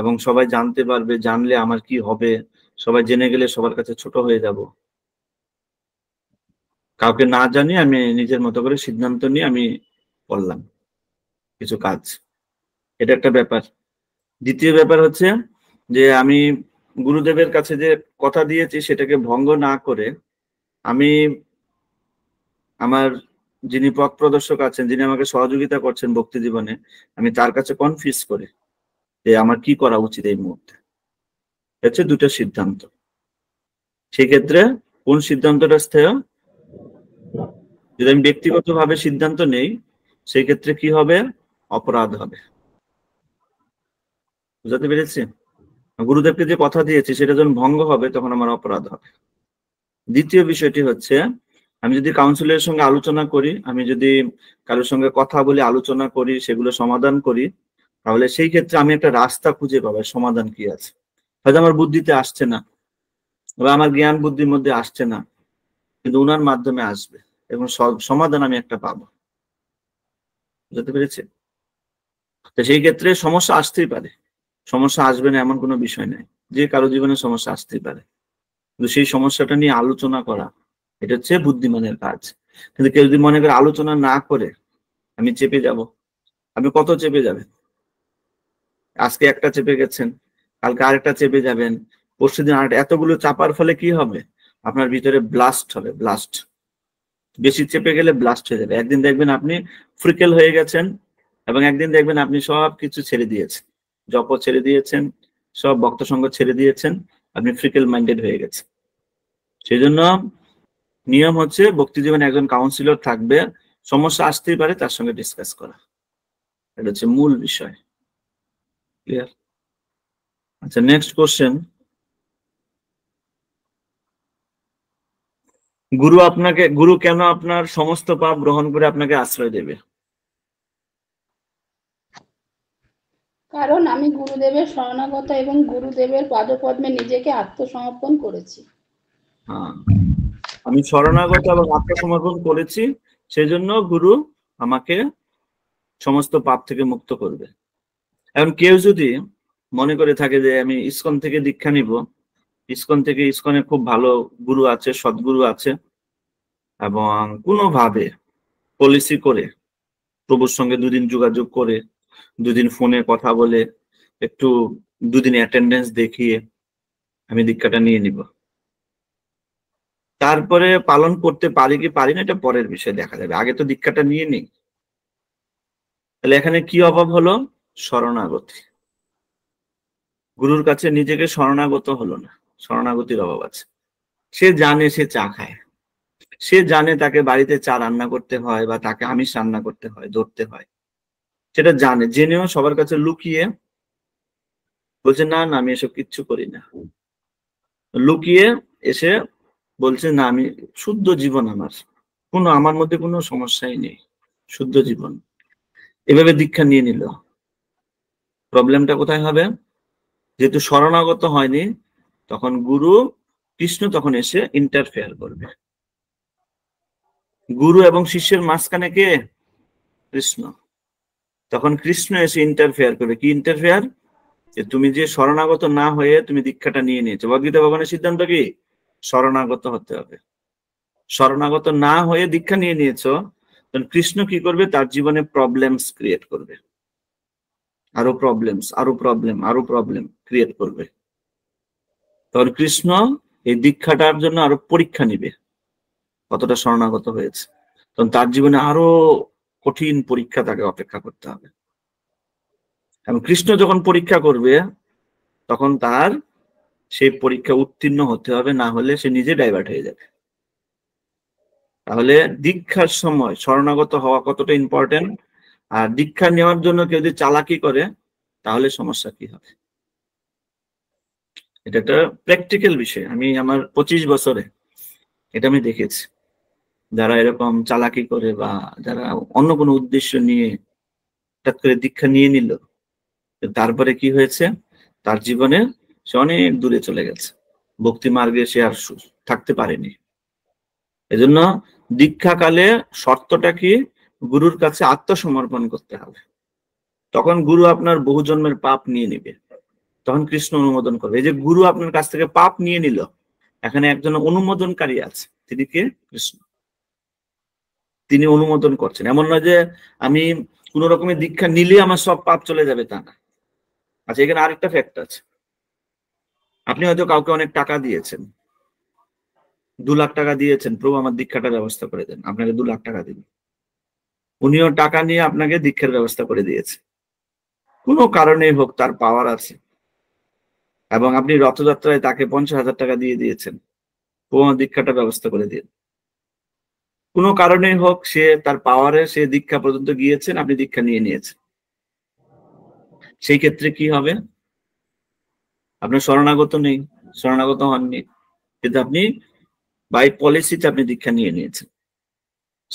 এবং সবাই জানতে পারবে জানলে আমার কি হবে সবাই জেনে গেলে সবার কাছে ছোট হয়ে যাব কাউকে না জানি আমি নিজের মতো করে সিদ্ধান্ত নিয়ে আমি করলাম কিছু কাজ এটা একটা ব্যাপার দ্বিতীয় ব্যাপার হচ্ছে যে আমি গুরুদেবের কাছে যে কথা দিয়েছি সেটাকে ভঙ্গ না করে আমি আমার যিনি পথ প্রদর্শক আছেন যিনি আমাকে সহযোগিতা করছেন ভক্তি জীবনে আমি তার কাছে কনফিউজ করে যে আমার কি করা উচিত এই মুহূর্তে হচ্ছে দুটো সিদ্ধান্ত সেক্ষেত্রে কোন সিদ্ধান্তটা স্থায়ী যদি আমি ব্যক্তিগতভাবে সিদ্ধান্ত নেই সেই ক্ষেত্রে কি হবে অপরাধ হবে বুঝাতে পেরেছি গুরুদেবকে যে কথা দিয়েছি সেটা যখন ভঙ্গ হবে তখন আমার অপরাধ হবে দ্বিতীয় বিষয়টি হচ্ছে আমি যদি কাউন্সিলের সঙ্গে আলোচনা করি আমি যদি কারোর সঙ্গে কথা বলে আলোচনা করি সেগুলো সমাধান করি তাহলে সেই ক্ষেত্রে আমি একটা রাস্তা খুঁজে পাবো সমাধান কি আছে হয়তো আমার বুদ্ধিতে আসছে না বা আমার জ্ঞান বুদ্ধির মধ্যে আসছে না কিন্তু উনার মাধ্যমে আসবে এবং সমাধান আমি একটা পাবো বুঝতে পেরেছি তো সেই ক্ষেত্রে সমস্যা আসতেই পারে সমস্যা আসবে না এমন কোনো বিষয় নাই যে কারো জীবনে সমস্যা আসতেই পারে কিন্তু সেই সমস্যাটা নিয়ে আলোচনা করা এটা হচ্ছে বুদ্ধিমানের কাজ কিন্তু কেউ যদি মনে করে আলোচনা না করে আমি চেপে যাব আপনি কত চেপে যাবেন আজকে একটা চেপে গেছেন কালকে আরেকটা চেপে যাবেন পরশুদিন আর এতগুলো চাপার ফলে কি হবে আপনার ভিতরে ব্লাস্ট হবে ব্লাস্ট বেশি চেপে গেলে ব্লাস্ট হয়ে যাবে একদিন দেখবেন আপনি ফ্রিকেল হয়ে গেছেন এবং একদিন দেখবেন আপনি সব কিছু ছেড়ে দিয়েছেন জপ ছেড়ে দিয়েছেন সব ভক্ত সঙ্গ ছেড়ে দিয়েছেন আপনি ফ্রিকেল মাইন্ডেড হয়ে গেছেন সেই জন্য নিয়ম হচ্ছে ভক্তি জীবনে একজন কাউন্সিলর থাকবে সমস্যা আসতেই পারে তার সঙ্গে ডিসকাস করা এটা হচ্ছে মূল বিষয় ক্লিয়ার আচ্ছা নেক্সট কোশ্চেন গুরু আপনাকে গুরু কেন আপনার সমস্ত পাপ গ্রহণ করে আপনাকে আশ্রয় দেবে
কারণ আমি গুরুদেবের শরণাগত এবং গুরুদেবের পাদপদ্মে নিজেকে আত্মসমর্পণ করেছি
হ্যাঁ আমি শরণাগত এবং আত্মসমর্পণ করেছি সেজন্য গুরু আমাকে সমস্ত পাপ থেকে মুক্ত করবে এখন কেউ যদি মনে করে থাকে যে আমি ইস্কন থেকে দীক্ষা নিব ইসকন থেকে ইসকনে খুব ভালো গুরু আছে সদ্গুরু আছে এবং কোনোভাবে পলিসি করে প্রভুর সঙ্গে দুদিন যোগাযোগ করে দুদিন ফোনে কথা বলে একটু দুদিন অ্যাটেন্ডেন্স দেখিয়ে আমি দীক্ষাটা নিয়ে নিব তারপরে পালন করতে পারি কি পারি না এটা পরের বিষয়ে দেখা যাবে আগে তো দীক্ষাটা নিয়ে নেই তাহলে এখানে কি অভাব হলো শরণাগতি গুরুর কাছে নিজেকে শরণাগত হলো না শরণাগতির অভাব আছে সে জানে সে চা খায় সে জানে তাকে বাড়িতে চা রান্না করতে হয় বা তাকে আমিষ রান্না করতে হয় ধরতে হয় সেটা জানে জেনেও সবার কাছে লুকিয়ে বলছে না না আমি এসব কিচ্ছু করি না লুকিয়ে এসে বলছে না আমি শুদ্ধ জীবন আমার কোনো আমার মধ্যে কোনো সমস্যাই নেই শুদ্ধ জীবন এভাবে দীক্ষা নিয়ে নিল প্রবলেমটা কোথায় হবে যেহেতু শরণাগত হয়নি তখন গুরু কৃষ্ণ তখন এসে ইন্টারফেয়ার করবে গুরু এবং শিষ্যের মাঝখানে কে কৃষ্ণ তখন কৃষ্ণ এসে ইন্টারফেয়ার করবে কি ইন্টারফেয়ার যে তুমি যে শরণাগত না হয়ে তুমি দীক্ষাটা নিয়ে নিয়েছো ভগীতা ভগবানের সিদ্ধান্ত কি শরণাগত হতে হবে শরণাগত না হয়ে দীক্ষা নিয়ে নিয়েছো তখন কৃষ্ণ কি করবে তার জীবনে প্রবলেমস ক্রিয়েট করবে আরো প্রবলেমস আরো প্রবলেম আরো প্রবলেম ক্রিয়েট করবে তাহলে কৃষ্ণ এই দীক্ষাটার জন্য আরো পরীক্ষা নিবে কতটা শরণাগত হয়েছে তখন তার জীবনে আরো কঠিন পরীক্ষা তাকে অপেক্ষা করতে হবে এবং কৃষ্ণ যখন পরীক্ষা করবে তখন তার সেই পরীক্ষা উত্তীর্ণ হতে হবে না হলে সে নিজে ডাইভার্ট হয়ে যাবে তাহলে দীক্ষার সময় শরণাগত হওয়া কতটা ইম্পর্টেন্ট আর দীক্ষা নেওয়ার জন্য কেউ যদি চালাকি করে তাহলে সমস্যা কি হবে এটা একটা প্র্যাকটিক্যাল বিষয় আমি আমার পঁচিশ বছরে এটা আমি দেখেছি যারা এরকম চালাকি করে বা যারা অন্য কোনো উদ্দেশ্য নিয়ে হঠাৎ করে দীক্ষা নিয়ে নিল তারপরে কি হয়েছে তার জীবনে সে অনেক দূরে চলে গেছে ভক্তি মার্গে সে আর থাকতে পারেনি এজন্য দীক্ষাকালে শর্তটা কি গুরুর কাছে আত্মসমর্পণ করতে হবে তখন গুরু আপনার বহু জন্মের পাপ নিয়ে নেবে তখন কৃষ্ণ অনুমোদন করবে এই যে গুরু আপনার কাছ থেকে পাপ নিয়ে নিল এখানে একজন অনুমোদনকারী আছে তিনি কে কৃষ্ণ তিনি অনুমোদন করছেন এমন নয় যে আমি কোন রকমের দীক্ষা নিলে আমার সব পাপ চলে যাবে তা না আচ্ছা এখানে আরেকটা ফ্যাক্ট আছে আপনি হয়তো কাউকে অনেক টাকা দিয়েছেন দু লাখ টাকা দিয়েছেন প্রভু আমার দীক্ষাটা ব্যবস্থা করে দেন আপনাকে দু লাখ টাকা দিন উনিও টাকা নিয়ে আপনাকে দীক্ষার ব্যবস্থা করে দিয়েছে কোনো কারণে হোক তার পাওয়ার আছে এবং আপনি রথযাত্রায় তাকে পঞ্চাশ হাজার টাকা দিয়ে দিয়েছেন পুনঃ দীক্ষাটা ব্যবস্থা করে দিন কোনো কারণেই হোক সে তার পাওয়ারে সে দীক্ষা পর্যন্ত গিয়েছেন আপনি দীক্ষা নিয়ে নিয়েছেন সেই ক্ষেত্রে কি হবে আপনার শরণাগত নেই শরণাগত হননি কিন্তু আপনি বাই পলিসিতে আপনি দীক্ষা নিয়ে নিয়েছেন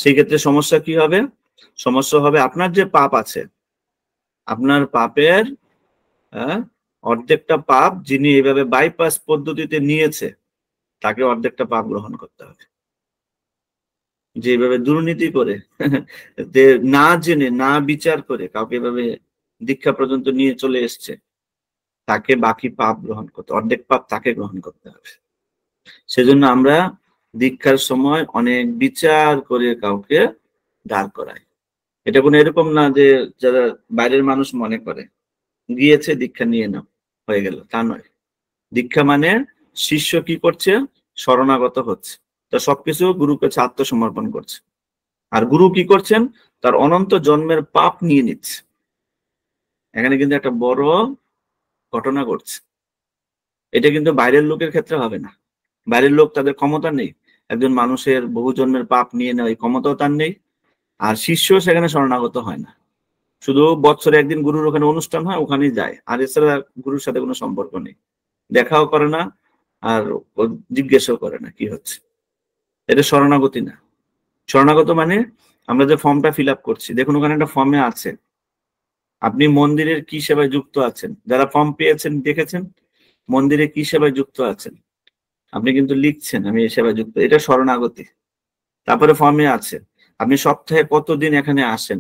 সেই ক্ষেত্রে সমস্যা কি হবে সমস্যা হবে আপনার যে পাপ আছে আপনার পাপের অর্ধেকটা পাপ যিনি এভাবে বাইপাস পদ্ধতিতে নিয়েছে তাকে অর্ধেকটা পাপ গ্রহণ করতে হবে যে এভাবে দুর্নীতি করে না জেনে না বিচার করে কাউকে এভাবে দীক্ষা পর্যন্ত নিয়ে চলে এসছে তাকে বাকি পাপ গ্রহণ করতে অর্ধেক পাপ তাকে গ্রহণ করতে হবে সেজন্য আমরা দীক্ষার সময় অনেক বিচার করে কাউকে দাঁড় করাই এটা কোনো এরকম না যে যারা বাইরের মানুষ মনে করে গিয়েছে দীক্ষা নিয়ে নাও হয়ে গেল তা নয় দীক্ষা মানে শিষ্য কি করছে শরণাগত হচ্ছে তো সবকিছু গুরুকে আত্মসমর্পণ করছে আর গুরু কি করছেন তার অনন্ত জন্মের পাপ নিয়ে নিচ্ছে এখানে কিন্তু একটা বড় ঘটনা ঘটছে এটা কিন্তু বাইরের লোকের ক্ষেত্রে হবে না বাইরের লোক তাদের ক্ষমতা নেই একজন মানুষের বহু জন্মের পাপ নিয়ে নেওয়া এই ক্ষমতাও তার নেই আর শিষ্য সেখানে শরণাগত হয় না শুধু বছরে একদিন গুরুর ওখানে অনুষ্ঠান হয় ওখানেই যায় আর এছাড়া গুরুর সাথে কোনো সম্পর্ক নেই দেখাও করে না আর জিজ্ঞাসাও করে না কি হচ্ছে এটা শরণাগতি না শরণাগত মানে আমরা যে ফর্মটা ফিল আপ করছি দেখুন ওখানে একটা ফর্মে আছে আপনি মন্দিরের কি সেবায় যুক্ত আছেন যারা ফর্ম পেয়েছেন দেখেছেন মন্দিরে কি সেবায় যুক্ত আছেন আপনি কিন্তু লিখছেন আমি এই সেবায় যুক্ত এটা শরণাগতি তারপরে ফর্মে আছে আপনি সপ্তাহে কতদিন এখানে আসেন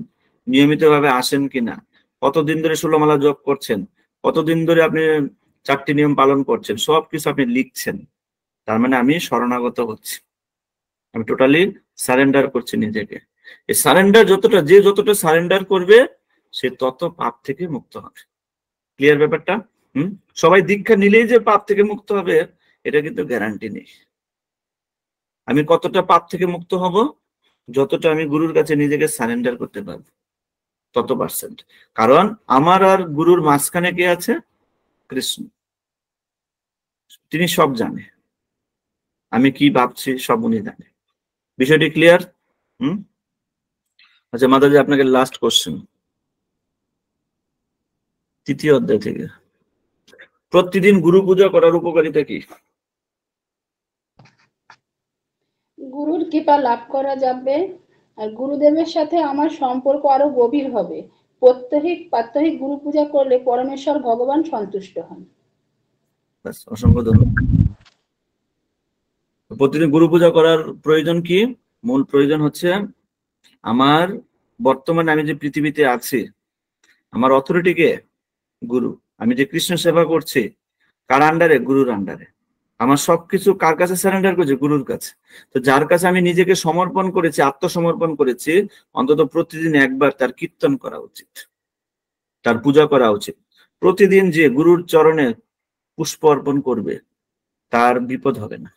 নিয়মিতভাবে আসেন কিনা কতদিন ধরে ষোলোমালা জপ করছেন কতদিন ধরে আপনি চারটি নিয়ম পালন করছেন সবকিছু আপনি লিখছেন তার মানে আমি শরণাগত হচ্ছি আমি টোটালি সারেন্ডার করছি নিজেকে এই সারেন্ডার যতটা যে যতটা সারেন্ডার করবে সে তত পাপ থেকে মুক্ত হবে ক্লিয়ার ব্যাপারটা হম সবাই দীক্ষা নিলেই যে পাপ থেকে মুক্ত হবে এটা কিন্তু গ্যারান্টি নেই আমি কতটা পাপ থেকে মুক্ত হব যতটা আমি গুরুর কাছে নিজেকে সারেন্ডার করতে পারবো তত পার্সেন্ট কারণ আমার আর গুরুর মাঝখানে কে আছে কৃষ্ণ তিনি সব জানে আমি কি ভাবছি সব উনি জানে বিষয়টি ক্লিয়ার হুম আচ্ছা মাদাজি আপনাকে লাস্ট কোশ্চেন তৃতীয় অধ্যায় থেকে প্রতিদিন গুরু পূজা করার উপকারিতা কি
গুরুর কৃপা লাভ করা যাবে আর গুরুদেবের সাথে আমার সম্পর্ক আরো গভীর হবে প্রত্যহিক প্রাত্যহিক গুরু পূজা করলে পরমেশ্বর ভগবান সন্তুষ্ট হন
প্রতিদিন গুরু পূজা করার প্রয়োজন কি মূল প্রয়োজন হচ্ছে আমার বর্তমানে আমি যে পৃথিবীতে আছি আমার অথরিটি কে গুরু আমি যে কৃষ্ণ সেবা করছি কার আন্ডারে গুরুর আন্ডারে আমার সবকিছু কার কাছে সারেন্ডার করেছি গুরুর কাছে তো যার কাছে আমি নিজেকে সমর্পণ করেছি আত্মসমর্পণ করেছি অন্তত প্রতিদিন একবার তার কীর্তন করা উচিত তার পূজা করা উচিত প্রতিদিন যে গুরুর চরণে পুষ্প অর্পণ করবে তার বিপদ হবে না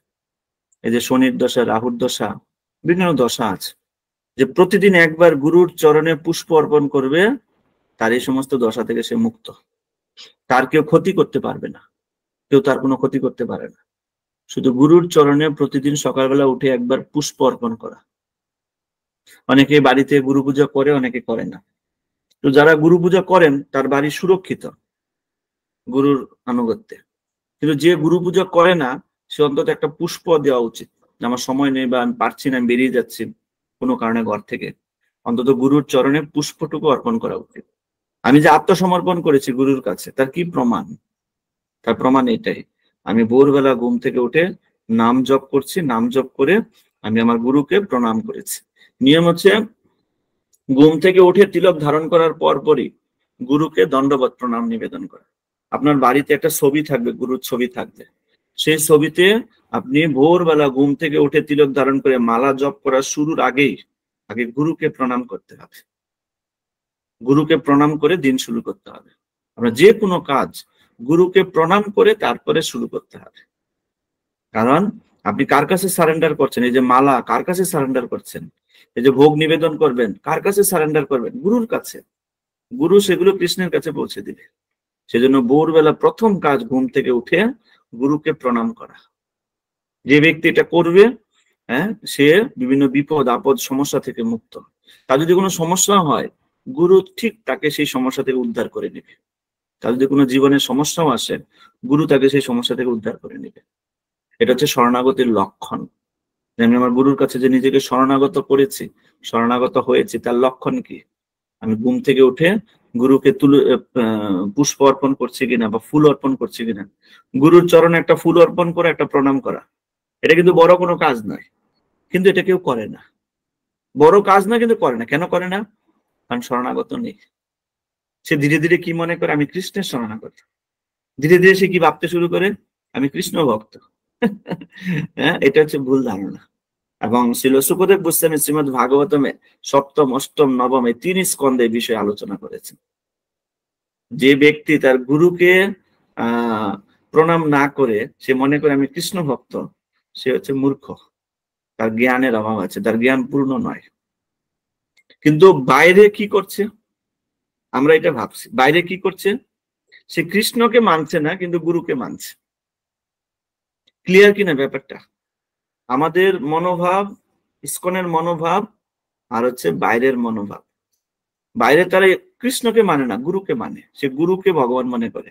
এই যে শনির দশা রাহুর দশা বিভিন্ন দশা আছে যে প্রতিদিন একবার গুরুর চরণে পুষ্প অর্পণ করবে তার এই সমস্ত দশা থেকে সে মুক্ত তার কেউ ক্ষতি করতে পারবে না কেউ তার কোনো ক্ষতি করতে পারে না শুধু গুরুর চরণে প্রতিদিন সকালবেলা উঠে একবার পুষ্প অর্পণ করা অনেকে বাড়িতে গুরু পূজা করে অনেকে করে না তো যারা গুরু পূজা করেন তার বাড়ি সুরক্ষিত গুরুর আনুগত্যে কিন্তু যে গুরু পূজা করে না সে অন্তত একটা পুষ্প দেওয়া উচিত আমার সময় নেই বা আমি পারছি না বেরিয়ে যাচ্ছি কোনো কারণে ঘর থেকে অন্তত গুরুর চরণে পুষ্পটুকু অর্পণ করা উচিত আমি যে আত্মসমর্পণ করেছি গুরুর কাছে তার কি প্রমাণ তার প্রমাণ এটাই আমি ভোরবেলা ঘুম থেকে উঠে নাম জপ করছি নাম জপ করে আমি আমার গুরুকে প্রণাম করেছি নিয়ম হচ্ছে ঘুম থেকে উঠে তিলক ধারণ করার পরপরই গুরুকে দণ্ডবত প্রণাম নিবেদন করা আপনার বাড়িতে একটা ছবি থাকবে গুরুর ছবি থাকবে সেই ছবিতে আপনি ভোরবেলা ঘুম থেকে উঠে তিলক ধারণ করে মালা জপ করার শুরুর আগেই আগে গুরুকে প্রণাম করতে হবে গুরুকে প্রণাম করে দিন শুরু করতে হবে আমরা যে কোনো কাজ গুরুকে প্রণাম করে তারপরে শুরু করতে হবে কারণ আপনি কার কাছে সারেন্ডার করছেন এই যে মালা কার কাছে সারেন্ডার করছেন এই যে ভোগ নিবেদন করবেন কার কাছে সারেন্ডার করবেন গুরুর কাছে গুরু সেগুলো কৃষ্ণের কাছে পৌঁছে দিবে সেজন্য ভোরবেলা প্রথম কাজ ঘুম থেকে উঠে গুরুকে প্রণাম করা যে ব্যক্তি এটা করবে হ্যাঁ সে বিভিন্ন বিপদ আপদ সমস্যা থেকে মুক্ত তার যদি কোনো সমস্যা হয় গুরু ঠিক তাকে সেই সমস্যা থেকে উদ্ধার করে নেবে তার যদি কোনো জীবনের সমস্যাও আসে গুরু তাকে সেই সমস্যা থেকে উদ্ধার করে নেবে এটা হচ্ছে শরণাগতির লক্ষণ যেমনি আমার গুরুর কাছে যে নিজেকে শরণাগত করেছি শরণাগত হয়েছি তার লক্ষণ কি আমি ঘুম থেকে উঠে গুরুকে তুলে পুষ্প অর্পণ করছি কিনা বা ফুল অর্পণ করছি কিনা গুরুর চরণে একটা ফুল অর্পণ করা একটা প্রণাম করা এটা কিন্তু বড় কোনো কাজ নয় কিন্তু এটা কেউ করে না বড় কাজ না কিন্তু করে না কেন করে না কারণ শরণাগত নেই সে ধীরে ধীরে কি মনে করে আমি কৃষ্ণের শরণাগত ধীরে ধীরে সে কি ভাবতে শুরু করে আমি কৃষ্ণ ভক্ত হ্যাঁ এটা হচ্ছে ভুল ধারণা এবং শিল সুখদেব গোস্বামী শ্রীমদ ভাগবতমে সপ্তম অষ্টম নবমে তিনি তিন স্কন্ধে বিষয়ে আলোচনা করেছেন যে ব্যক্তি তার গুরুকে প্রণাম না করে সে মনে করে আমি কৃষ্ণ ভক্ত সে হচ্ছে মূর্খ তার জ্ঞানের অভাব আছে তার জ্ঞান পূর্ণ নয় কিন্তু বাইরে কি করছে আমরা এটা ভাবছি বাইরে কি করছে সে কৃষ্ণকে মানছে না কিন্তু গুরুকে মানছে ক্লিয়ার কিনা ব্যাপারটা আমাদের মনোভাব ইস্কনের মনোভাব আর হচ্ছে বাইরের মনোভাব বাইরে তারা কৃষ্ণকে মানে না গুরুকে মানে সে গুরুকে ভগবান মনে করে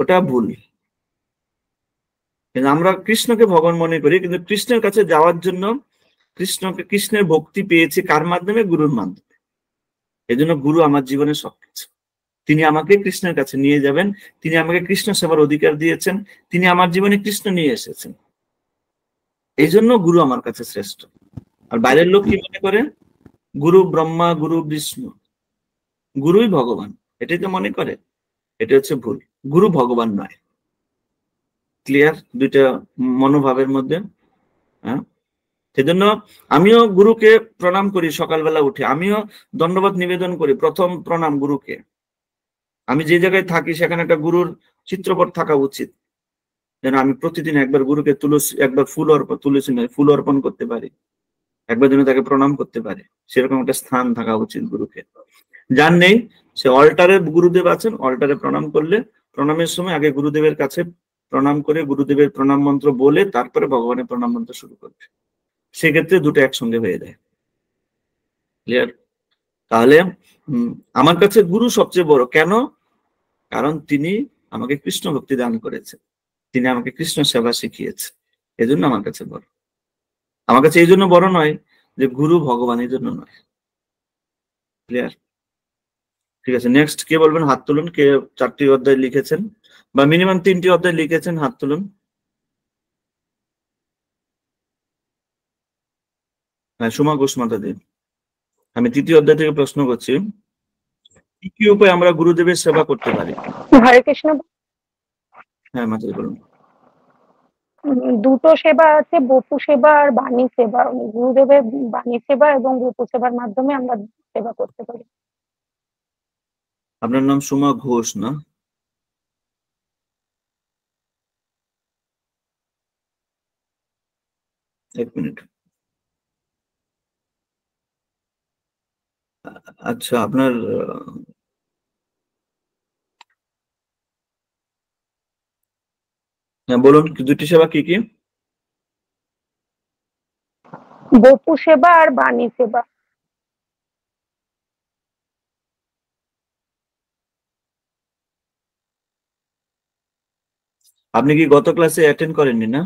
ওটা ভুল কিন্তু আমরা কৃষ্ণকে ভগবান মনে করি কিন্তু কৃষ্ণের কাছে যাওয়ার জন্য কৃষ্ণকে কৃষ্ণের ভক্তি পেয়েছি কার মাধ্যমে গুরুর মাধ্যমে এজন্য গুরু আমার জীবনে সবকিছু তিনি আমাকে কৃষ্ণের কাছে নিয়ে যাবেন তিনি আমাকে কৃষ্ণ সেবার অধিকার দিয়েছেন তিনি আমার জীবনে কৃষ্ণ নিয়ে এসেছেন এই জন্য গুরু আমার কাছে শ্রেষ্ঠ আর বাইরের লোক কি মনে করে গুরু ব্রহ্মা গুরু বিষ্ণু গুরুই ভগবান এটাই তো মনে করে এটা হচ্ছে ভুল গুরু ভগবান নয় ক্লিয়ার দুইটা মনোভাবের মধ্যে হ্যাঁ সেজন্য আমিও গুরুকে প্রণাম করি সকালবেলা উঠে আমিও ধন্যবাদ নিবেদন করি প্রথম প্রণাম গুরুকে আমি যে জায়গায় থাকি সেখানে একটা গুরুর চিত্রপট থাকা উচিত যেন আমি প্রতিদিন একবার গুরুকে তুলসী একবার ফুল অর্পণ তুলসী নয় ফুল অর্পণ করতে পারি একবার যেন তাকে প্রণাম করতে পারে সেরকম একটা স্থান থাকা উচিত গুরুকে যার নেই সে অল্টারে গুরুদেব আছেন অল্টারে প্রণাম করলে প্রণামের সময় আগে গুরুদেবের কাছে প্রণাম করে গুরুদেবের প্রণাম মন্ত্র বলে তারপরে ভগবানের প্রণাম মন্ত্র শুরু করবে সেক্ষেত্রে দুটো একসঙ্গে হয়ে যায় ক্লিয়ার তাহলে আমার কাছে গুরু সবচেয়ে বড় কেন কারণ তিনি আমাকে কৃষ্ণ ভক্তি দান করেছে তিনি আমাকে কৃষ্ণ সেবা শিখিয়েছে এজন্য আমার কাছে বড় আমার কাছে এই জন্য বড় নয় যে গুরু ভগবানের জন্য নয় ক্লিয়ার ঠিক আছে নেক্সট কে বলবেন হাত তুলুন কে চারটি অধ্যায় লিখেছেন বা মিনিমাম তিনটি অধ্যায় লিখেছেন হাত তুলুন হ্যাঁ সুমা ঘোষ মাতাদি আমি তৃতীয় অধ্যায় থেকে প্রশ্ন করছি কি কি উপায় আমরা গুরুদেবের সেবা করতে পারি হরে কৃষ্ণ হ্যাঁ মাঝে বলুন
দুটো সেবা আছে বপু সেবা আর বাণী সেবা গুরুদেবের বাণী সেবা এবং বপু সেবার মাধ্যমে আমরা সেবা করতে পারি
আপনার নাম সুমা ঘোষ না এক মিনিট আচ্ছা আপনার হ্যাঁ বলুন দুটি সেবা কি কি
বপু সেবা আর বাণী সেবা
আপনি কি গত ক্লাসে অ্যাটেন্ড করেননি না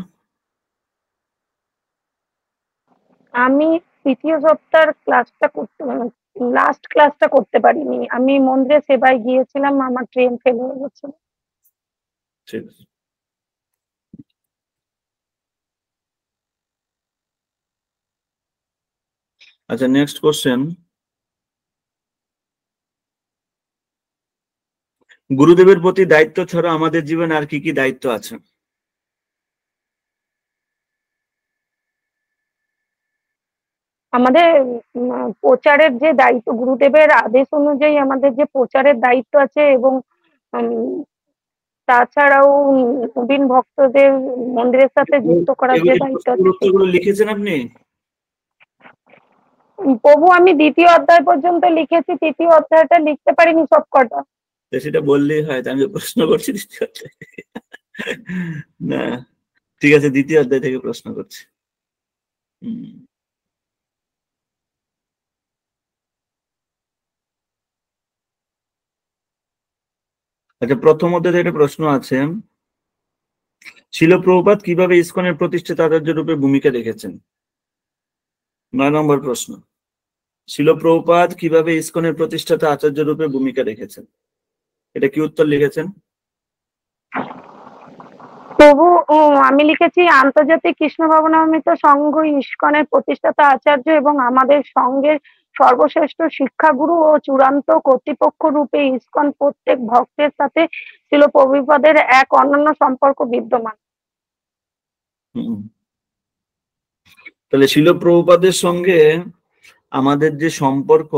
আমি তৃতীয় সপ্তাহের ক্লাসটা করতে মানে লাস্ট ক্লাসটা করতে পারিনি আমি মন্দিরে সেবায় গিয়েছিলাম আমার ট্রেন ফেল হয়ে গেছিল
ঠিক আছে আচ্ছা নেক্সট কোশ্চেন গুরুদেবের প্রতি দায়িত্ব ছাড়া আমাদের জীবনে আর কি কি দায়িত্ব আছে
আমাদের প্রচারের যে দায়িত্ব গুরুদেবের আদেশ অনুযায়ী আমাদের যে প্রচারের দায়িত্ব আছে এবং তাছাড়াও নবীন ভক্তদের মন্দিরের সাথে যুক্ত করার যে দায়িত্ব আছে লিখেছেন আপনি প্রভু আমি দ্বিতীয় অধ্যায় পর্যন্ত লিখেছি তৃতীয় অধ্যায়টা লিখতে পারিনি সব কটা
সেটা বললেই হয় আমি প্রশ্ন করছি দ্বিতীয় অধ্যায় না ঠিক আছে দ্বিতীয় অধ্যায় থেকে প্রশ্ন করছি হুম আচ্ছা প্রথম মধ্যে একটা প্রশ্ন আছে শিলপ্রভুপাত কিভাবে ইস্কনের প্রতিষ্ঠিত আচার্য রূপে ভূমিকা রেখেছেন নয় নম্বর প্রশ্ন শিলপ্রভুপাত কিভাবে ইস্কনের প্রতিষ্ঠাতা আচার্য রূপে ভূমিকা রেখেছেন এটা কি উত্তর লিখেছেন
প্রভু আমি লিখেছি আন্তর্জাতিক কৃষ্ণ ভবনামিত সংঘ ইস্কনের প্রতিষ্ঠাতা আচার্য এবং আমাদের সংঘের সর্বশ্রেষ্ঠ শিক্ষাগুরু ও চূড়ান্ত কর্তৃপক্ষ রূপে ইস্কন প্রত্যেক ভক্তের সাথে ছিল প্রভুপদের এক অনন্য সম্পর্ক বিদ্যমান
তাহলে শিল প্রভুপাদের সঙ্গে আমাদের যে সম্পর্ক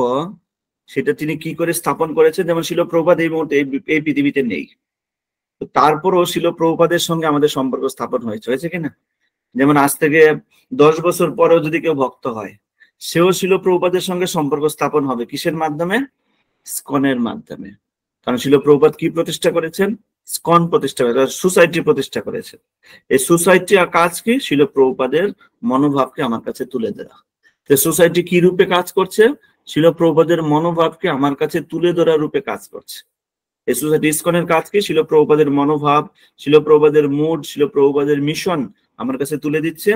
সেটা তিনি কি করে স্থাপন করেছেন যেমন শিল প্রভুপাদ এই মুহূর্তে এই পৃথিবীতে নেই তারপরও শিল প্রভুপাদের সঙ্গে আমাদের সম্পর্ক স্থাপন হয়েছে হয়েছে কিনা যেমন আজ থেকে দশ বছর পরেও যদি কেউ ভক্ত হয় সেও শিল প্রভুপাতের সঙ্গে সম্পর্ক স্থাপন হবে কিসের মাধ্যমে স্কনের মাধ্যমে কারণ শিল প্রভুপাত কি প্রতিষ্ঠা করেছেন স্কন প্রতিষ্ঠা করে সোসাইটি প্রতিষ্ঠা করেছেন এই সোসাইটি আর কাজ কি শিল প্রভুপাদের মনোভাবকে আমার কাছে তুলে দেওয়া তো সোসাইটি কি রূপে কাজ করছে শিল প্রভুপাদের মনোভাবকে আমার কাছে তুলে ধরা রূপে কাজ করছে এই সোসাইটি ইস্কনের কাজ কি শিল প্রভুপাদের মনোভাব শিল প্রভুপাদের মুড শিল প্রভুপাদের মিশন আমার কাছে তুলে দিচ্ছে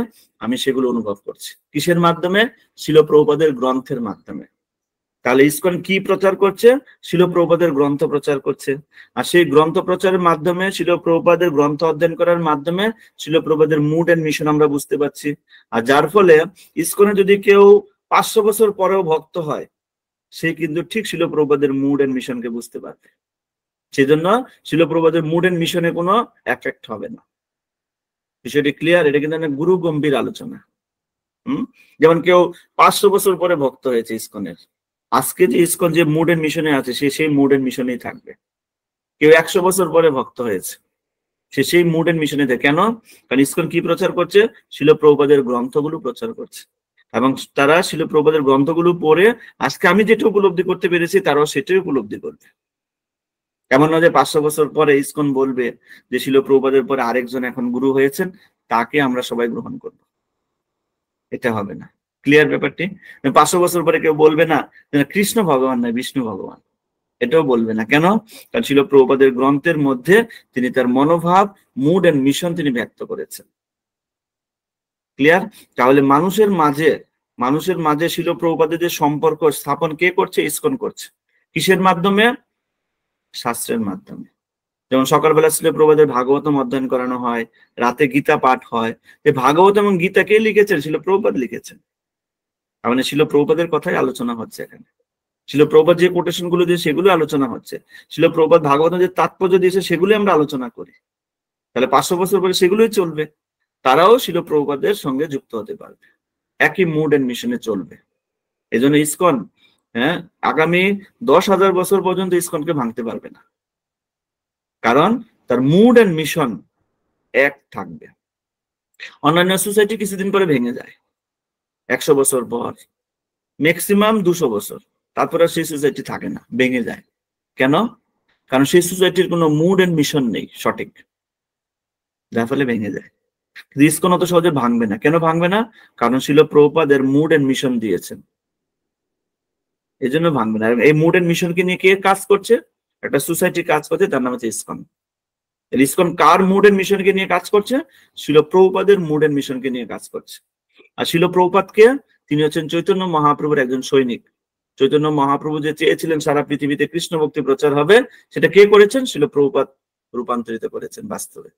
আমি সেগুলো অনুভব করছি কিসের মাধ্যমে শিলপ্রভুপাদের গ্রন্থের মাধ্যমে তাহলে ইস্কন কি প্রচার করছে শিলপ্রভুপাদের গ্রন্থ প্রচার করছে আর সেই গ্রন্থ প্রচারের মাধ্যমে শিলপ্রভুপাদের গ্রন্থ অধ্যয়ন করার মাধ্যমে শিলপ্রভুপাদের মুড এন্ড মিশন আমরা বুঝতে পারছি আর যার ফলে ইস্কনে যদি কেউ পাঁচশো বছর পরেও ভক্ত হয় সে কিন্তু ঠিক শিলপ্রভুপাদের মুড এন্ড মিশনকে বুঝতে পারবে সেজন্য শিলপ্রভুপাদের মুড এন্ড মিশনে কোনো এফেক্ট হবে না বিষয়টি ক্লিয়ার এটা কিন্তু একটা গুরু গম্ভীর আলোচনা হম যেমন কেউ পাঁচশো বছর পরে ভক্ত হয়েছে ইস্কনের আজকে যে ইস্কন যে মুড এন্ড মিশনে আছে সে সেই মুড এন্ড মিশনেই থাকবে কেউ একশো বছর পরে ভক্ত হয়েছে সে সেই মুড এন্ড মিশনে থাকে কেন কারণ ইস্কন কি প্রচার করছে শিল প্রভুপাদের গ্রন্থগুলো প্রচার করছে এবং তারা শিল প্রভুপাদের গ্রন্থগুলো পড়ে আজকে আমি যেটা উপলব্ধি করতে পেরেছি তারাও সেটাই উপলব্ধি করবে এমন না যে পাঁচশো বছর পরে ইস্কন বলবে যে শিল প্রবাদের পরে আরেকজন এখন গুরু হয়েছেন তাকে আমরা সবাই গ্রহণ করব এটা হবে না ক্লিয়ার ব্যাপারটি পাঁচশো বছর পরে কেউ বলবে না কৃষ্ণ ভগবান নয় বিষ্ণু ভগবান এটাও বলবে না কেন কারণ ছিল প্রভুপাদের গ্রন্থের মধ্যে তিনি তার মনোভাব মুড এন্ড মিশন তিনি ব্যক্ত করেছেন ক্লিয়ার তাহলে মানুষের মাঝে মানুষের মাঝে শিল প্রভুপাদের যে সম্পর্ক স্থাপন কে করছে ইস্কন করছে কিসের মাধ্যমে শাস্ত্রের মাধ্যমে যেমন সকালবেলা শিল প্রবাদের ভাগবতম অধ্যয়ন করানো হয় রাতে গীতা পাঠ হয় যে ভাগবত এবং গীতা কে লিখেছেন শিল প্রভুপাদ লিখেছেন মানে শিল প্রভুপাদের কথাই আলোচনা হচ্ছে এখানে শিল প্রভুপাদ যে কোটেশন গুলো দিয়ে সেগুলো আলোচনা হচ্ছে শিল প্রভুপাদ ভাগবত যে তাৎপর্য দিয়েছে সেগুলো আমরা আলোচনা করি তাহলে পাঁচশো বছর পরে সেগুলোই চলবে তারাও শিল প্রভুপাদের সঙ্গে যুক্ত হতে পারবে একই মুড এন্ড মিশনে চলবে এই জন্য ইসকন হ্যাঁ আগামী দশ হাজার বছর পর্যন্ত ইসকনকে ভাঙতে পারবে না কারণ তার মুড অ্যান্ড মিশন এক থাকবে অন্যান্য সোসাইটি কিছুদিন পরে ভেঙে যায় একশো বছর পর ম্যাক্সিমাম দুশো বছর তারপরে সেই সোসাইটি থাকে না ভেঙে যায় কেন কারণ সেই সোসাইটির কোনো মুড অ্যান্ড মিশন নেই সঠিক যার ফলে ভেঙে যায় ইস্কন অত সহজে ভাঙবে না কেন ভাঙবে না কারণ ছিল প্রপাদের মুড অ্যান্ড মিশন দিয়েছেন এই জন্য ভাঙবে না এই মুড এন্ড মিশনকে নিয়ে কে কাজ করছে একটা সোসাইটি কাজ করছে তার নাম হচ্ছে ইসকন ইসকন কার মুড এন্ড মিশনকে নিয়ে কাজ করছে শিল প্রভুপাদের মুড এন্ড মিশনকে নিয়ে কাজ করছে আর শিল প্রভুপাদকে তিনি হচ্ছেন চৈতন্য মহাপ্রভুর একজন সৈনিক চৈতন্য মহাপ্রভু যে চেয়েছিলেন সারা পৃথিবীতে কৃষ্ণ ভক্তি প্রচার হবে সেটা কে করেছেন শিল প্রভুপাত রূপান্তরিত করেছেন বাস্তবে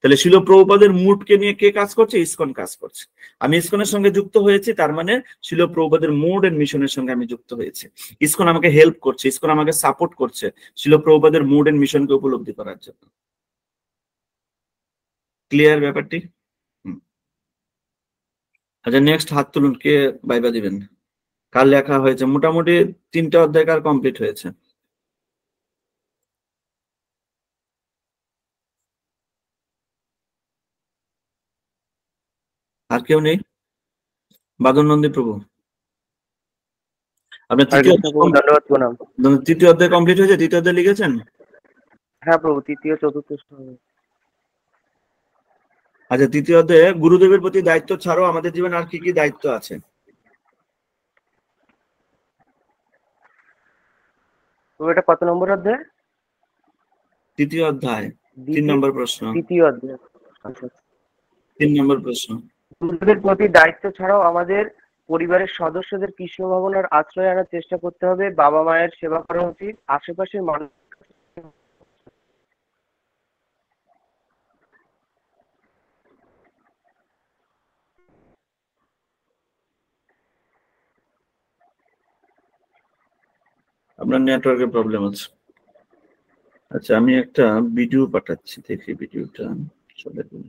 তাহলে শিল প্রভুপাদের কে নিয়ে কে কাজ করছে ইস্কন কাজ করছে আমি ইস্কনের সঙ্গে যুক্ত হয়েছি তার মানে শিল প্রভুপাদের মুড এন্ড মিশনের সঙ্গে আমি যুক্ত হয়েছে ইস্কন আমাকে হেল্প করছে ইস্কন আমাকে সাপোর্ট করছে শিল প্রভুপাদের মুড এন্ড মিশনকে উপলব্ধি করার জন্য ক্লিয়ার ব্যাপারটি আচ্ছা নেক্সট হাত তুলুন কে বাইবা দিবেন কাল লেখা হয়েছে মোটামুটি তিনটা অধ্যায় কার কমপ্লিট হয়েছে আর কেউ নেই বাদন নন্দী প্রভু আপনার তৃতীয় ধন্যবাদ প্রণাম তৃতীয় অধ্যায় কমপ্লিট হয়েছে তৃতীয় অধ্যায় লিখেছেন হ্যাঁ প্রভু তৃতীয় চতুর্থ আচ্ছা তৃতীয় অধ্যায়ে গুরুদেবের প্রতি দায়িত্ব ছাড়াও আমাদের জীবনে আর কি কি দায়িত্ব আছে
এটা কত নম্বর অধ্যায়
তৃতীয় অধ্যায় তিন নম্বর প্রশ্ন
তৃতীয় অধ্যায়
আচ্ছা, আচ্ছা। তিন নম্বর প্রশ্ন গুরুদের প্রতি
দায়িত্ব ছাড়াও আমাদের পরিবারের সদস্যদের কৃষ্ণ ভবনের আশ্রয় আনার চেষ্টা করতে হবে বাবা মায়ের সেবা করা উচিত আশেপাশের মানুষ
আপনার নেটওয়ার্কের প্রবলেম আছে আচ্ছা আমি একটা ভিডিও পাঠাচ্ছি দেখি ভিডিওটা চলে গেলে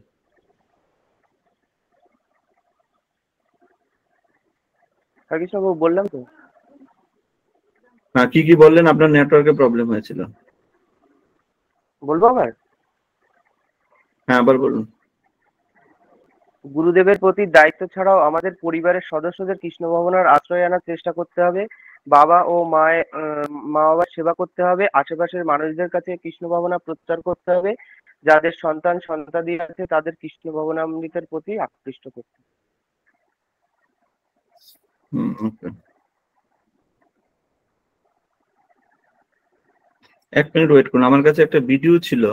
বাবু বললাম তো
হ্যাঁ কি কি বললেন আপনার নেটওয়ার্কে প্রবলেম হয়েছিল বলবো আবার হ্যাঁ আবার বলুন
গুরুদেবের প্রতি দায়িত্ব ছাড়াও আমাদের পরিবারের সদস্যদের কৃষ্ণ ভবনার আশ্রয় আনার চেষ্টা করতে হবে বাবা ও মায়ের মা বাবার সেবা করতে হবে আশেপাশের মানুষদের কাছে কৃষ্ণ ভবনা প্রচার করতে হবে যাদের সন্তান সন্তাদি আছে তাদের কৃষ্ণ ভবনামৃতের প্রতি আকৃষ্ট করতে হবে
Mm, এক মিনিট ওয়েট করুন আমার কাছে একটা ভিডিও ছিল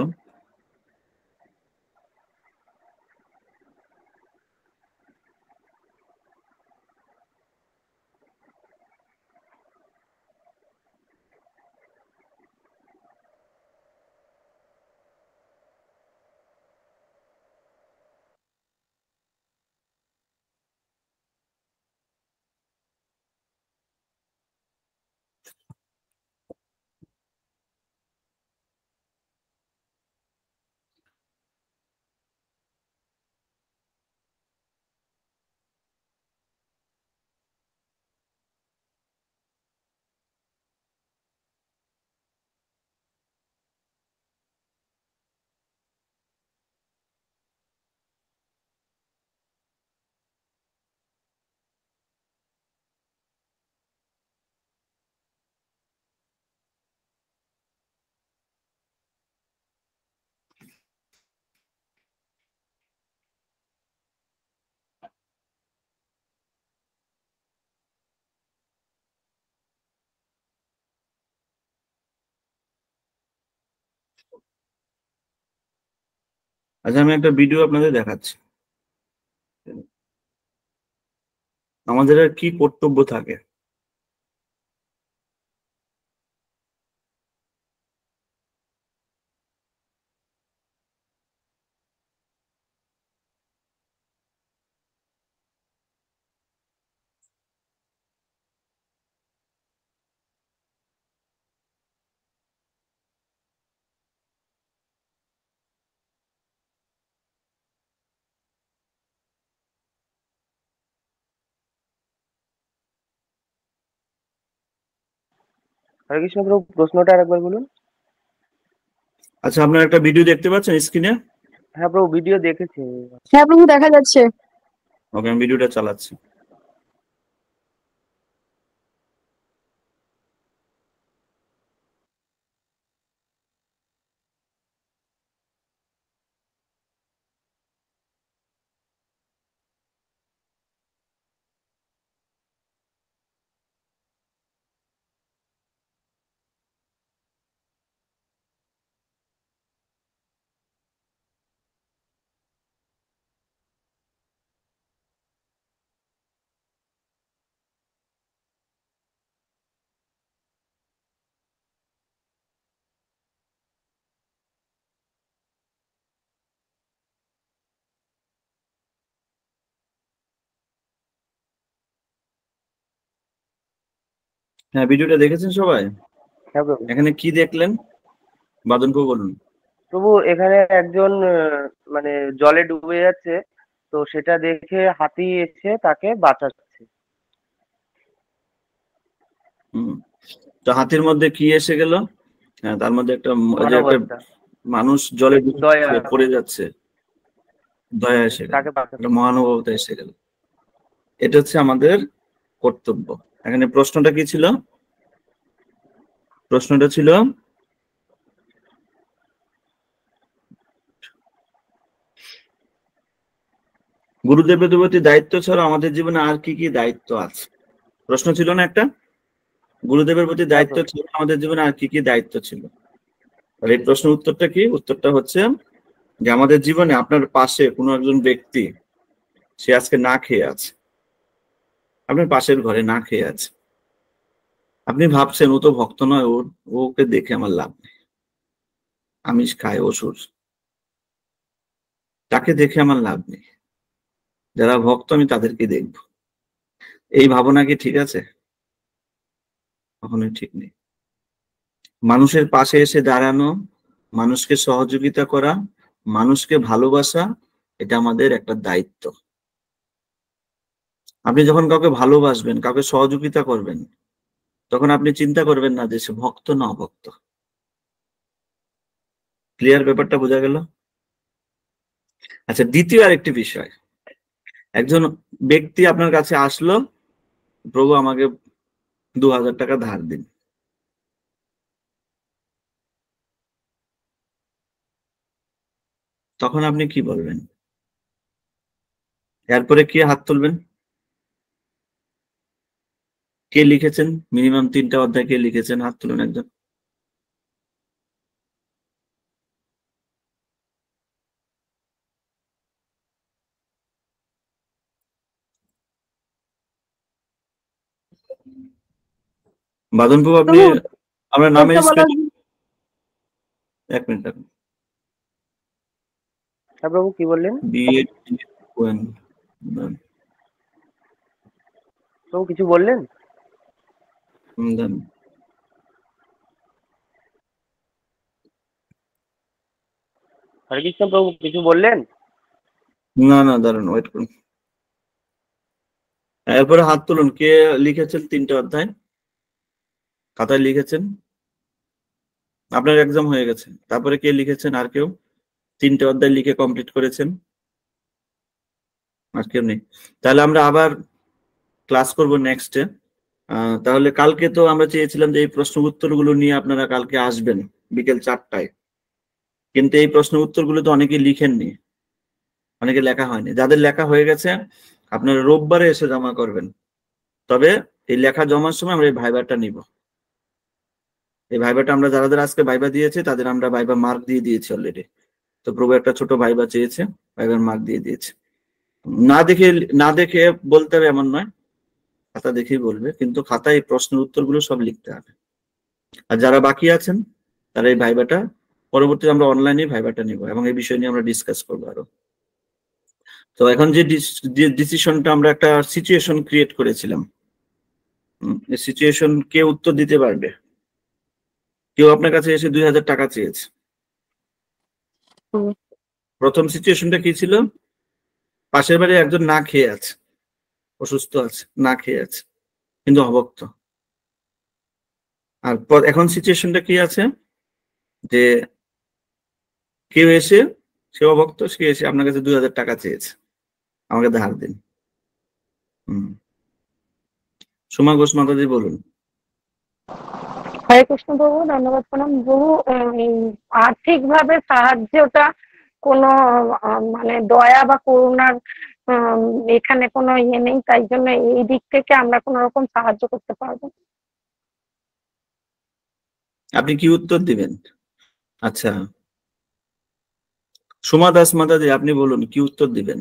আচ্ছা আমি একটা ভিডিও আপনাদের দেখাচ্ছি আমাদের আর কি কর্তব্য থাকে
হরেকৃষ্ণ প্রভু প্রশ্নটা আরেকবার বলুন
আচ্ছা আপনারা একটা ভিডিও দেখতে পাচ্ছেন স্ক্রিনে
হ্যাঁ প্রভু ভিডিও দেখেছি
হ্যাঁ প্রভু দেখা যাচ্ছে ওকে আমি ভিডিওটা চালাচ্ছি হ্যাঁ ভিডিওটা দেখেছেন সবাই হ্যাঁ, এখানে কি দেখলেন বাদন প্রভু বলুন
প্রভু এখানে একজন মানে জলে ডুবে যাচ্ছে তো সেটা দেখে হাতি এসে তাকে বাঁচাচ্ছে
তো হাতির মধ্যে কি এসে গেল হ্যাঁ তার মধ্যে একটা মানুষ জলে পড়ে যাচ্ছে দয়া এসে তাকে মহানুভবতা এসে গেল এটা হচ্ছে আমাদের কর্তব্য এখানে প্রশ্নটা কি ছিল প্রশ্নটা ছিল গুরুদেবের প্রতি দায়িত্ব ছাড়া আমাদের জীবনে আর কি কি দায়িত্ব আছে প্রশ্ন ছিল না একটা গুরুদেবের প্রতি দায়িত্ব হ্যাঁ। ছিল আমাদের জীবনে আর কি কি দায়িত্ব ছিল আর এই প্রশ্নের উত্তরটা কি উত্তরটা হচ্ছে যে আমাদের জীবনে আপনার পাশে কোনো একজন ব্যক্তি সে আজকে না খেয়ে আছে আপনার পাশের ঘরে না খেয়ে আছে আপনি ভাবছেন ও তো ভক্ত নয় ওর ওকে দেখে আমার লাভ নেই আমিষ খায় ওষুধ তাকে দেখে আমার লাভ নেই যারা ভক্ত আমি তাদেরকে দেখব এই ভাবনা কি ঠিক আছে কখনোই ঠিক নেই মানুষের পাশে এসে দাঁড়ানো মানুষকে সহযোগিতা করা মানুষকে ভালোবাসা এটা আমাদের একটা দায়িত্ব আপনি যখন কাউকে ভালোবাসবেন কাউকে সহযোগিতা করবেন তখন আপনি চিন্তা করবেন না যে সে ভক্ত না অভক্ত ক্লিয়ার ব্যাপারটা বোঝা গেল আচ্ছা দ্বিতীয় আরেকটি বিষয় একজন ব্যক্তি আপনার কাছে আসলো প্রভু আমাকে দু হাজার টাকা ধার দিন তখন আপনি কি বলবেন এরপরে কি হাত তুলবেন কে লিখেছেন মিনিমাম তিনটা অধ্যায় কে লিখেছেন হাত তুলুন একজন বাদনপুর আপনি আপনার নামে এক মিনিট আপনি বাবু হ্যাঁ কি বললেন বিএড কিছু বললেন from mm, them. হরেকৃষ্ণ প্রভু কিছু বললেন না না দাঁড়ান ওয়েট করুন এরপরে হাত তুলুন কে লিখেছেন তিনটে অধ্যায় খাতায় লিখেছেন আপনার এক্সাম হয়ে গেছে তারপরে কে লিখেছেন আর কেউ তিনটে অধ্যায় লিখে কমপ্লিট করেছেন আর কেউ নেই তাহলে আমরা আবার ক্লাস করব নেক্সটে তাহলে কালকে তো আমরা চেয়েছিলাম যে এই প্রশ্ন উত্তরগুলো নিয়ে আপনারা কালকে আসবেন বিকেল চারটায় কিন্তু এই প্রশ্ন উত্তরগুলো তো অনেকে লিখেননি অনেকে লেখা হয়নি যাদের লেখা হয়ে গেছে আপনারা রোববারে এসে জমা করবেন তবে এই লেখা জমার সময় আমরা এই ভাইবারটা নিব এই ভাইবারটা আমরা যারা যারা আজকে ভাইবা দিয়েছে তাদের আমরা ভাইবা মার্ক দিয়ে দিয়েছি অলরেডি তো প্রভু একটা ছোট ভাইবা চেয়েছে ভাইবার মার্ক দিয়ে দিয়েছে না দেখে না দেখে বলতে হবে এমন নয় খাতা দেখেই বলবে কিন্তু খাতায় এই প্রশ্নের উত্তরগুলো সব লিখতে হবে আর যারা বাকি আছেন তারা এই ভাইবাটা পরবর্তীতে আমরা অনলাইনে ভাইবাটা নিব এবং এই বিষয় নিয়ে আমরা ডিসকাস করবো আরো তো এখন যে ডিসিশনটা আমরা একটা সিচুয়েশন ক্রিয়েট করেছিলাম সিচুয়েশন কে উত্তর দিতে পারবে কেউ আপনার কাছে এসে দুই হাজার টাকা চেয়েছে প্রথম সিচুয়েশনটা কি ছিল পাশের বাড়ি একজন না খেয়ে আছে অসুস্থ আছে না খেয়ে আছে কিন্তু অভক্ত আর এখন সিচুয়েশনটা কি আছে যে কেউ এসে সে অভক্ত সে এসে আপনার কাছে দুই হাজার টাকা চেয়েছে আমাকে ধার দিন হম ঘোষ মাতাজি বলুন
হরে কৃষ্ণ প্রভু ধন্যবাদ প্রণাম প্রভু আর্থিক ভাবে সাহায্যটা কোনো মানে দয়া বা করুণার এখানে কোনো ইয়ে নেই তাই জন্য এই দিক থেকে আমরা কোন রকম সাহায্য করতে পারবো
আপনি কি উত্তর দিবেন আচ্ছা সোমা দাস মাতাজি আপনি বলুন কি উত্তর দিবেন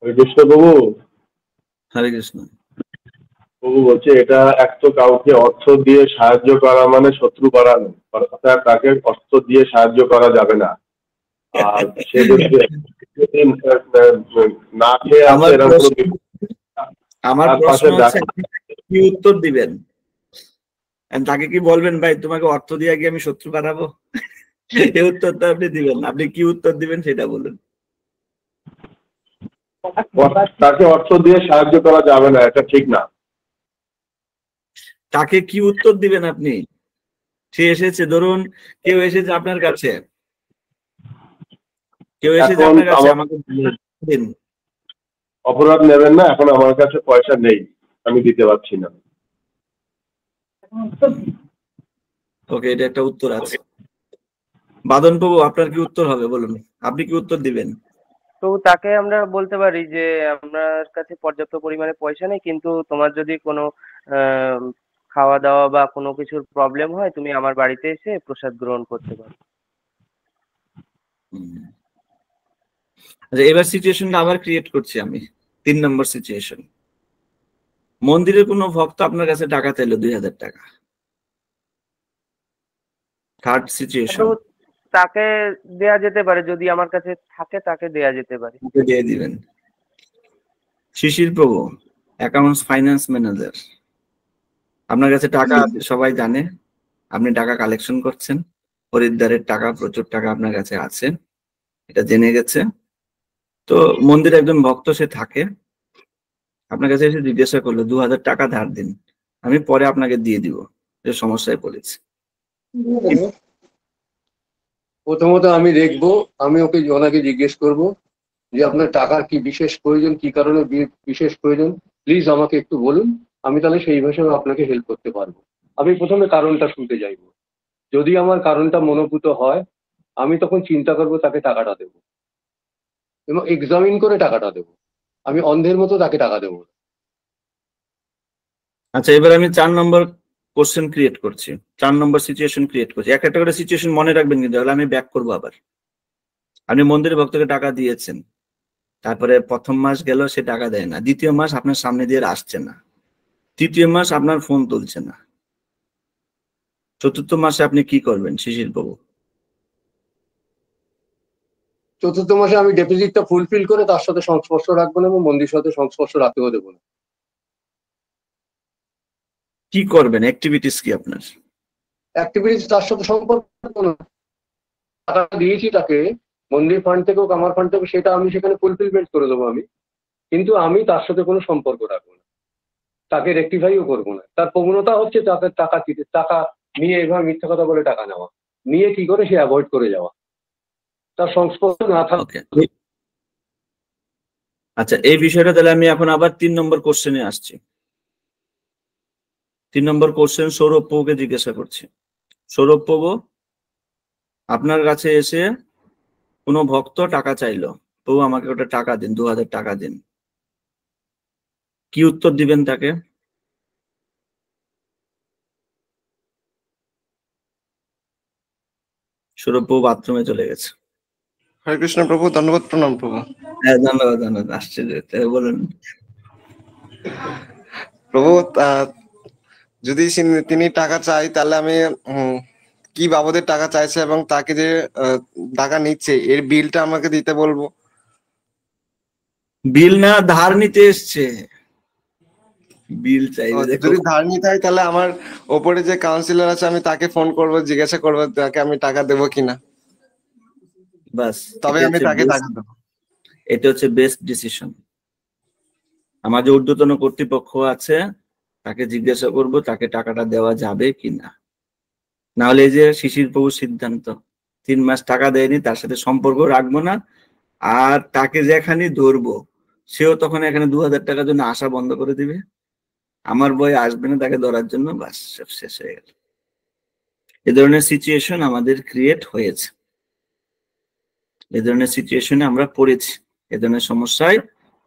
হরে কৃষ্ণ বাবু হরে কৃষ্ণ প্রভু বলছে এটা এক তো কাউকে
অর্থ দিয়ে সাহায্য করা মানে শত্রু করানো অর্থাৎ তাকে অর্থ দিয়ে সাহায্য করা
যাবে না আমার কি উত্তর দিবেন তাকে কি বলবেন ভাই তোমাকে অর্থ দিয়ে কি আমি শত্রু বানাবো এ উত্তরটা আপনি দিবেন আপনি কি উত্তর দিবেন সেটা বলুন তাকে অর্থ দিয়ে সাহায্য করা যাবে না এটা ঠিক না তাকে কি উত্তর দিবেন আপনি সে এসেছে ধরুন কেউ এসেছে আপনার কাছে কেউ এসেছে আপনার কাছে আমাকে দিন
অপরাধ নেবেন না এখন আমার কাছে পয়সা নেই আমি দিতে পারছি না
ওকে এটা একটা উত্তর আছে বাদন প্রভু আপনার কি উত্তর হবে বলুন আপনি কি উত্তর দিবেন
তো তাকে আমরা বলতে পারি যে আপনার কাছে পর্যাপ্ত পরিমাণে পয়সা নেই কিন্তু তোমার যদি কোনো খাওয়া দাওয়া বা কোনো কিছুর প্রবলেম হয় তুমি আমার বাড়িতে এসে প্রসাদ গ্রহণ করতে পারো
আচ্ছা এবার সিচুয়েশনটা আবার ক্রিয়েট করছি আমি তিন নম্বর সিচুয়েশন মন্দিরের কোনো ভক্ত আপনার কাছে টাকা চাইলো দুই হাজার টাকা থার্ড সিচুয়েশন
তাকে দেয়া যেতে পারে যদি আমার কাছে থাকে তাকে দেয়া যেতে পারে
দিয়ে দিবেন শিশির প্রভু অ্যাকাউন্টস ফাইন্যান্স ম্যানেজার আপনার কাছে টাকা সবাই জানে আপনি টাকা কালেকশন করছেন খরিদ্দারের টাকা প্রচুর টাকা আপনার কাছে আছে এটা জেনে গেছে তো মন্দিরে একজন ভক্ত সে থাকে আপনার কাছে এসে জিজ্ঞাসা করলো দু হাজার টাকা ধার দিন আমি পরে আপনাকে দিয়ে দিব যে সমস্যায় পড়েছে প্রথমত
আমি দেখবো আমি ওকে ওনাকে জিজ্ঞেস করব যে আপনার টাকার কি বিশেষ প্রয়োজন কি কারণে বিশেষ প্রয়োজন প্লিজ আমাকে একটু বলুন আমি তাহলে সেই হিসাবে আপনাকে হেল্প করতে পারবো আমি প্রথমে কারণটা শুনতে চাইবো যদি আমার কারণটা মনোভূত হয় আমি তখন চিন্তা করবো তাকে টাকাটা দেবো এবং এক্সামিন করে টাকাটা দেবো আমি অন্ধের মতো তাকে টাকা দেবো
আচ্ছা এবার আমি চার নম্বর কোশ্চেন ক্রিয়েট করছি চার নম্বর সিচুয়েশন ক্রিয়েট করছি এক একটা করে সিচুয়েশন মনে রাখবেন কিন্তু তাহলে আমি ব্যাক করবো আবার আপনি মন্দিরের ভক্তকে টাকা দিয়েছেন তারপরে প্রথম মাস গেল সে টাকা দেয় না দ্বিতীয় মাস আপনার সামনে দিয়ে আসছে না তৃতীয় মাস আপনার ফোন তুলছে না চতুর্থ মাসে আপনি কি করবেন শিশির বাবু
চতুর্থ মাসে আমি ডেপোজিটটা ফুলফিল করে তার সাথে সংস্পর্শ রাখবো না এবং
বন্দির সাথে সংস্পর্শ রাখতেও দেবো না কি করবেন অ্যাক্টিভিটিস কি আপনার
অ্যাক্টিভিটিস তার সাথে সম্পর্ক টাকা দিয়েছি তাকে মন্দির ফান্ড থেকে হোক আমার ফান্ড থেকে সেটা আমি সেখানে ফুলফিলমেন্ট করে দেবো আমি কিন্তু আমি তার সাথে কোনো সম্পর্ক রাখবো তাকে রেক্টিফাইও করবো না তার প্রবণতা হচ্ছে তাকে টাকা টাকা নিয়ে এভাবে মিথ্যা কথা বলে টাকা নেওয়া নিয়ে কি করে সে অ্যাভয়েড করে যাওয়া
তার সংস্পর্শ না থাকে আচ্ছা এই বিষয়টা তাহলে আমি এখন আবার তিন নম্বর কোশ্চেনে আসছি তিন নম্বর কোশ্চেন সৌরভ প্রভুকে জিজ্ঞাসা করছি সৌরভ প্রভু আপনার কাছে এসে কোনো ভক্ত টাকা চাইলো প্রভু আমাকে ওটা টাকা দিন দু হাজার টাকা দিন কি উত্তর দিবেন তাকে সৌরভ বাথরুমে চলে গেছে হরে কৃষ্ণ প্রভু ধন্যবাদ প্রণাম প্রভু হ্যাঁ ধন্যবাদ ধন্যবাদ আশ্চর্য বলুন প্রভু যদি
তিনি টাকা চাই তাহলে আমি কি বাবদের টাকা চাইছে এবং তাকে যে
টাকা নিচ্ছে এর বিলটা আমাকে দিতে বলবো বিল না ধার নিতে এসছে বিল চাইবে যদি ধার নিতে হয় তাহলে আমার ওপরে যে কাউন্সিলর আছে আমি তাকে ফোন করব জিজ্ঞাসা করব তাকে আমি টাকা দেবো কিনা বাস তবে আমি তাকে টাকা দেবো এটা হচ্ছে বেস্ট ডিসিশন আমার যে ঊর্ধ্বতন কর্তৃপক্ষ আছে তাকে জিজ্ঞাসা করব তাকে টাকাটা দেওয়া যাবে কিনা না হলে যে শিশির প্রভুর সিদ্ধান্ত তিন মাস টাকা দেয়নি তার সাথে সম্পর্ক রাখবো না আর তাকে যেখানে ধরবো সেও তখন এখানে দু হাজার টাকার জন্য আশা বন্ধ করে দিবে আমার বই আসবে না তাকে ধরার জন্য বাস সব শেষ হয়ে গেল এ ধরনের সিচুয়েশন আমাদের ক্রিয়েট হয়েছে এ ধরনের সিচুয়েশনে আমরা পড়েছি এ ধরনের সমস্যায়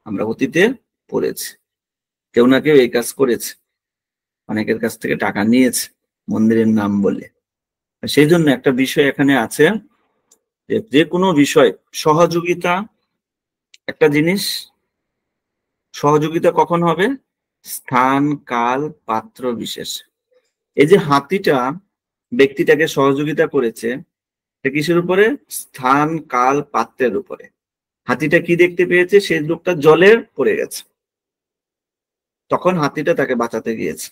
আমরা অতীতে পড়েছি কেউ না কেউ এই কাজ করেছে অনেকের কাছ থেকে টাকা নিয়েছে মন্দিরের নাম বলে সেই জন্য একটা বিষয় এখানে আছে যে কোনো বিষয় সহযোগিতা একটা জিনিস সহযোগিতা কখন হবে স্থান কাল পাত্র বিশেষ এই যে হাতিটা ব্যক্তিটাকে সহযোগিতা করেছে কিসের উপরে স্থান কাল পাত্রের উপরে হাতিটা কি দেখতে পেয়েছে সেই লোকটা জলে পড়ে গেছে তখন হাতিটা তাকে বাঁচাতে গিয়েছে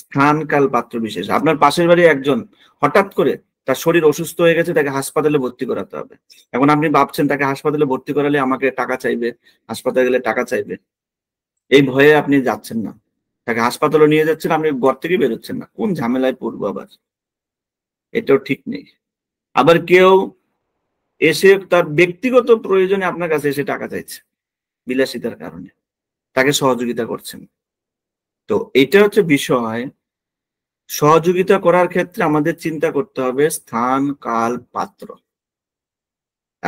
স্থান কাল পাত্র বিশেষ আপনার পাশের বাড়ি একজন হঠাৎ করে তার শরীর অসুস্থ হয়ে গেছে তাকে হাসপাতালে ভর্তি করাতে হবে এখন আপনি ভাবছেন তাকে হাসপাতালে ভর্তি করালে আমাকে টাকা চাইবে হাসপাতালে গেলে টাকা চাইবে এই ভয়ে আপনি যাচ্ছেন না তাকে হাসপাতালে নিয়ে যাচ্ছেন আপনি ঘর থেকে বেরোচ্ছেন না কোন ঝামেলায় পড়বো আবার এটাও ঠিক নেই আবার কেউ এসে তার ব্যক্তিগত প্রয়োজনে আপনার কাছে এসে টাকা চাইছে বিলাসিতার কারণে তাকে সহযোগিতা করছেন তো এটা হচ্ছে বিষয় সহযোগিতা করার ক্ষেত্রে আমাদের চিন্তা করতে হবে স্থান কাল পাত্র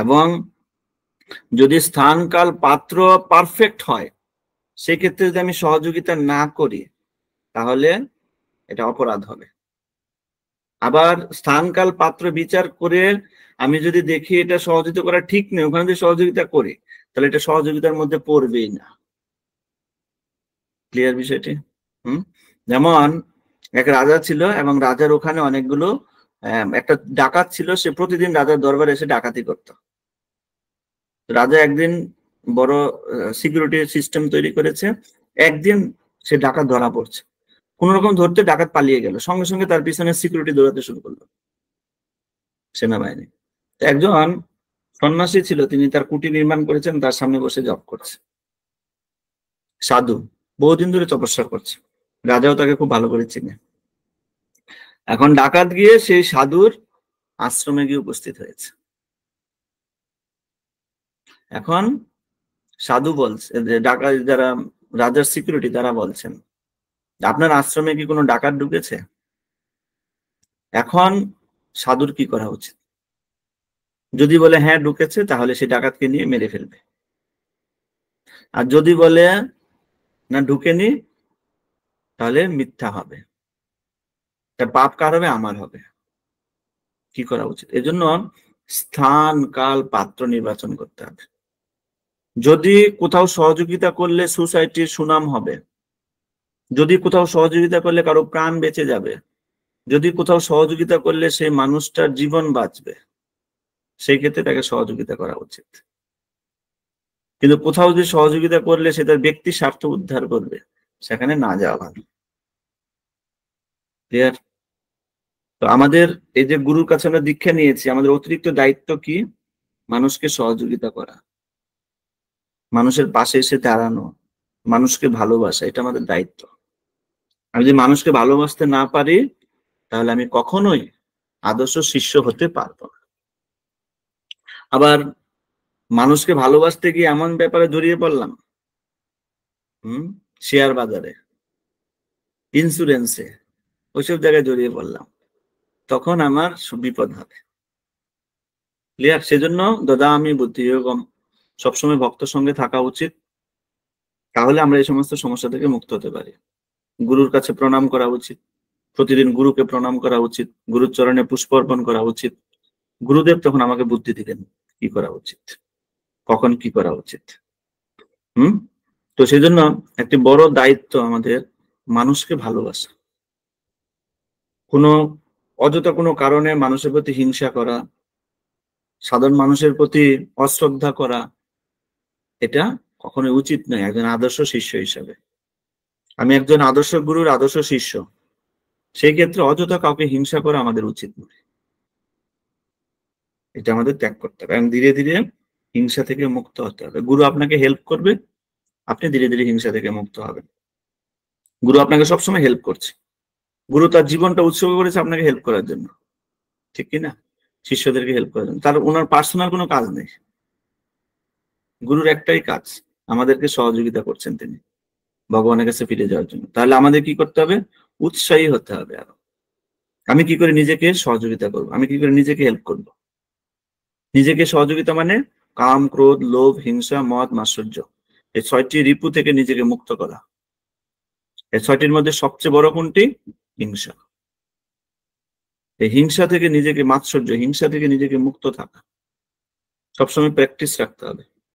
এবং যদি স্থান কাল পাত্র পারফেক্ট হয় সেক্ষেত্রে যদি আমি সহযোগিতা না করি তাহলে এটা অপরাধ হবে আবার স্থানকাল পাত্র বিচার করে আমি যদি দেখি এটা সহযোগিতা করা ঠিক নেই ওখানে যদি সহযোগিতা করি তাহলে এটা সহযোগিতার মধ্যে পড়বেই না ক্লিয়ার বিষয়টি হম যেমন এক রাজা ছিল এবং রাজার ওখানে অনেকগুলো একটা ডাকাত ছিল সে প্রতিদিন রাজার দরবারে এসে ডাকাতি করত রাজা একদিন বড় সিকিউরিটি সিস্টেম তৈরি করেছে একদিন সে ডাকাত ধরা পড়ছে কোন রকম ধরতে ডাকাত পালিয়ে গেল সঙ্গে সঙ্গে তার পিছনে সিকিউরিটি দৌড়াতে শুরু করলো সেনাবাহিনী একজন সন্ন্যাসী ছিল তিনি তার কুটি নির্মাণ করেছেন তার সামনে বসে জব করছে সাধু বহুদিন ধরে তপস্যা করছে রাজাও তাকে খুব ভালো করে চিনে এখন ডাকাত গিয়ে সেই সাধুর আশ্রমে গিয়ে উপস্থিত হয়েছে এখন সাধু বলছে ডাকা যারা রাজার সিকিউরিটি তারা বলছেন আপনার আশ্রমে কি কোনো ডাকাত ঢুকেছে এখন সাধুর কি করা উচিত যদি বলে হ্যাঁ ঢুকেছে তাহলে সে ডাকাতকে নিয়ে মেরে ফেলবে আর যদি বলে না ঢুকেনি তাহলে মিথ্যা হবে তার পাপ কার হবে আমার হবে কি করা উচিত এজন্য স্থান কাল পাত্র নির্বাচন করতে হবে যদি কোথাও সহযোগিতা করলে সোসাইটির সুনাম হবে যদি কোথাও সহযোগিতা করলে কারো প্রাণ বেঁচে যাবে যদি কোথাও সহযোগিতা করলে সেই মানুষটার জীবন বাঁচবে সেই ক্ষেত্রে তাকে সহযোগিতা করা উচিত কিন্তু কোথাও যদি সহযোগিতা করলে সে তার ব্যক্তি স্বার্থ উদ্ধার করবে সেখানে না যাওয়া ভালো ক্লিয়ার তো আমাদের এই যে গুরুর কাছে আমরা দীক্ষা নিয়েছি আমাদের অতিরিক্ত দায়িত্ব কি মানুষকে সহযোগিতা করা মানুষের পাশে এসে দাঁড়ানো মানুষকে ভালোবাসা এটা আমাদের দায়িত্ব আমি যদি মানুষকে ভালোবাসতে না পারি তাহলে আমি কখনোই আদর্শ শিষ্য হতে পারবো না আবার মানুষকে ভালোবাসতে গিয়ে এমন ব্যাপারে জড়িয়ে পড়লাম হম শেয়ার বাজারে ইন্স্যুরেন্সে ওইসব জায়গায় জড়িয়ে পড়লাম তখন আমার বিপদ হবে ক্লিয়ার সেজন্য দাদা আমি বুদ্ধিযোগম সবসময় ভক্ত সঙ্গে থাকা উচিত তাহলে আমরা এই সমস্ত সমস্যা থেকে মুক্ত হতে পারি গুরুর কাছে প্রণাম করা উচিত প্রতিদিন গুরুকে প্রণাম করা উচিত গুরুর চরণে পুষ্প অর্পণ করা উচিত গুরুদেব তখন আমাকে বুদ্ধি দিলেন কি করা উচিত কখন কি করা উচিত হুম তো সেই জন্য একটি বড় দায়িত্ব আমাদের মানুষকে ভালোবাসা কোনো অযথা কোনো কারণে মানুষের প্রতি হিংসা করা সাধারণ মানুষের প্রতি অশ্রদ্ধা করা এটা কখনোই উচিত নয় একজন আদর্শ শিষ্য হিসাবে আমি একজন আদর্শ গুরুর আদর্শ শিষ্য সেই ক্ষেত্রে অযথা কাউকে হিংসা করা আমাদের উচিত নয় এটা আমাদের ত্যাগ করতে হবে এবং ধীরে ধীরে হিংসা থেকে মুক্ত হতে হবে গুরু আপনাকে হেল্প করবে আপনি ধীরে ধীরে হিংসা থেকে মুক্ত হবেন গুরু আপনাকে সবসময় হেল্প করছে গুরু তার জীবনটা উৎসর্গ করেছে আপনাকে হেল্প করার জন্য ঠিক কিনা শিষ্যদেরকে হেল্প করার জন্য তার ওনার পার্সোনাল কোনো কাজ নেই গুরুর একটাই কাজ আমাদেরকে সহযোগিতা করছেন তিনি ভগবানের কাছে ফিরে যাওয়ার জন্য তাহলে আমাদের কি করতে হবে উৎসাহী হতে হবে আরো আমি কি করে নিজেকে সহযোগিতা করব আমি কি করে নিজেকে হেল্প করব নিজেকে সহযোগিতা মানে কাম ক্রোধ লোভ হিংসা মদ মাশ্চর্য এই ছয়টি রিপু থেকে নিজেকে মুক্ত করা এই ছয়টির মধ্যে সবচেয়ে বড় কোনটি হিংসা এই হিংসা থেকে নিজেকে মাৎসর্য হিংসা থেকে নিজেকে মুক্ত থাকা সবসময় প্র্যাকটিস রাখতে হবে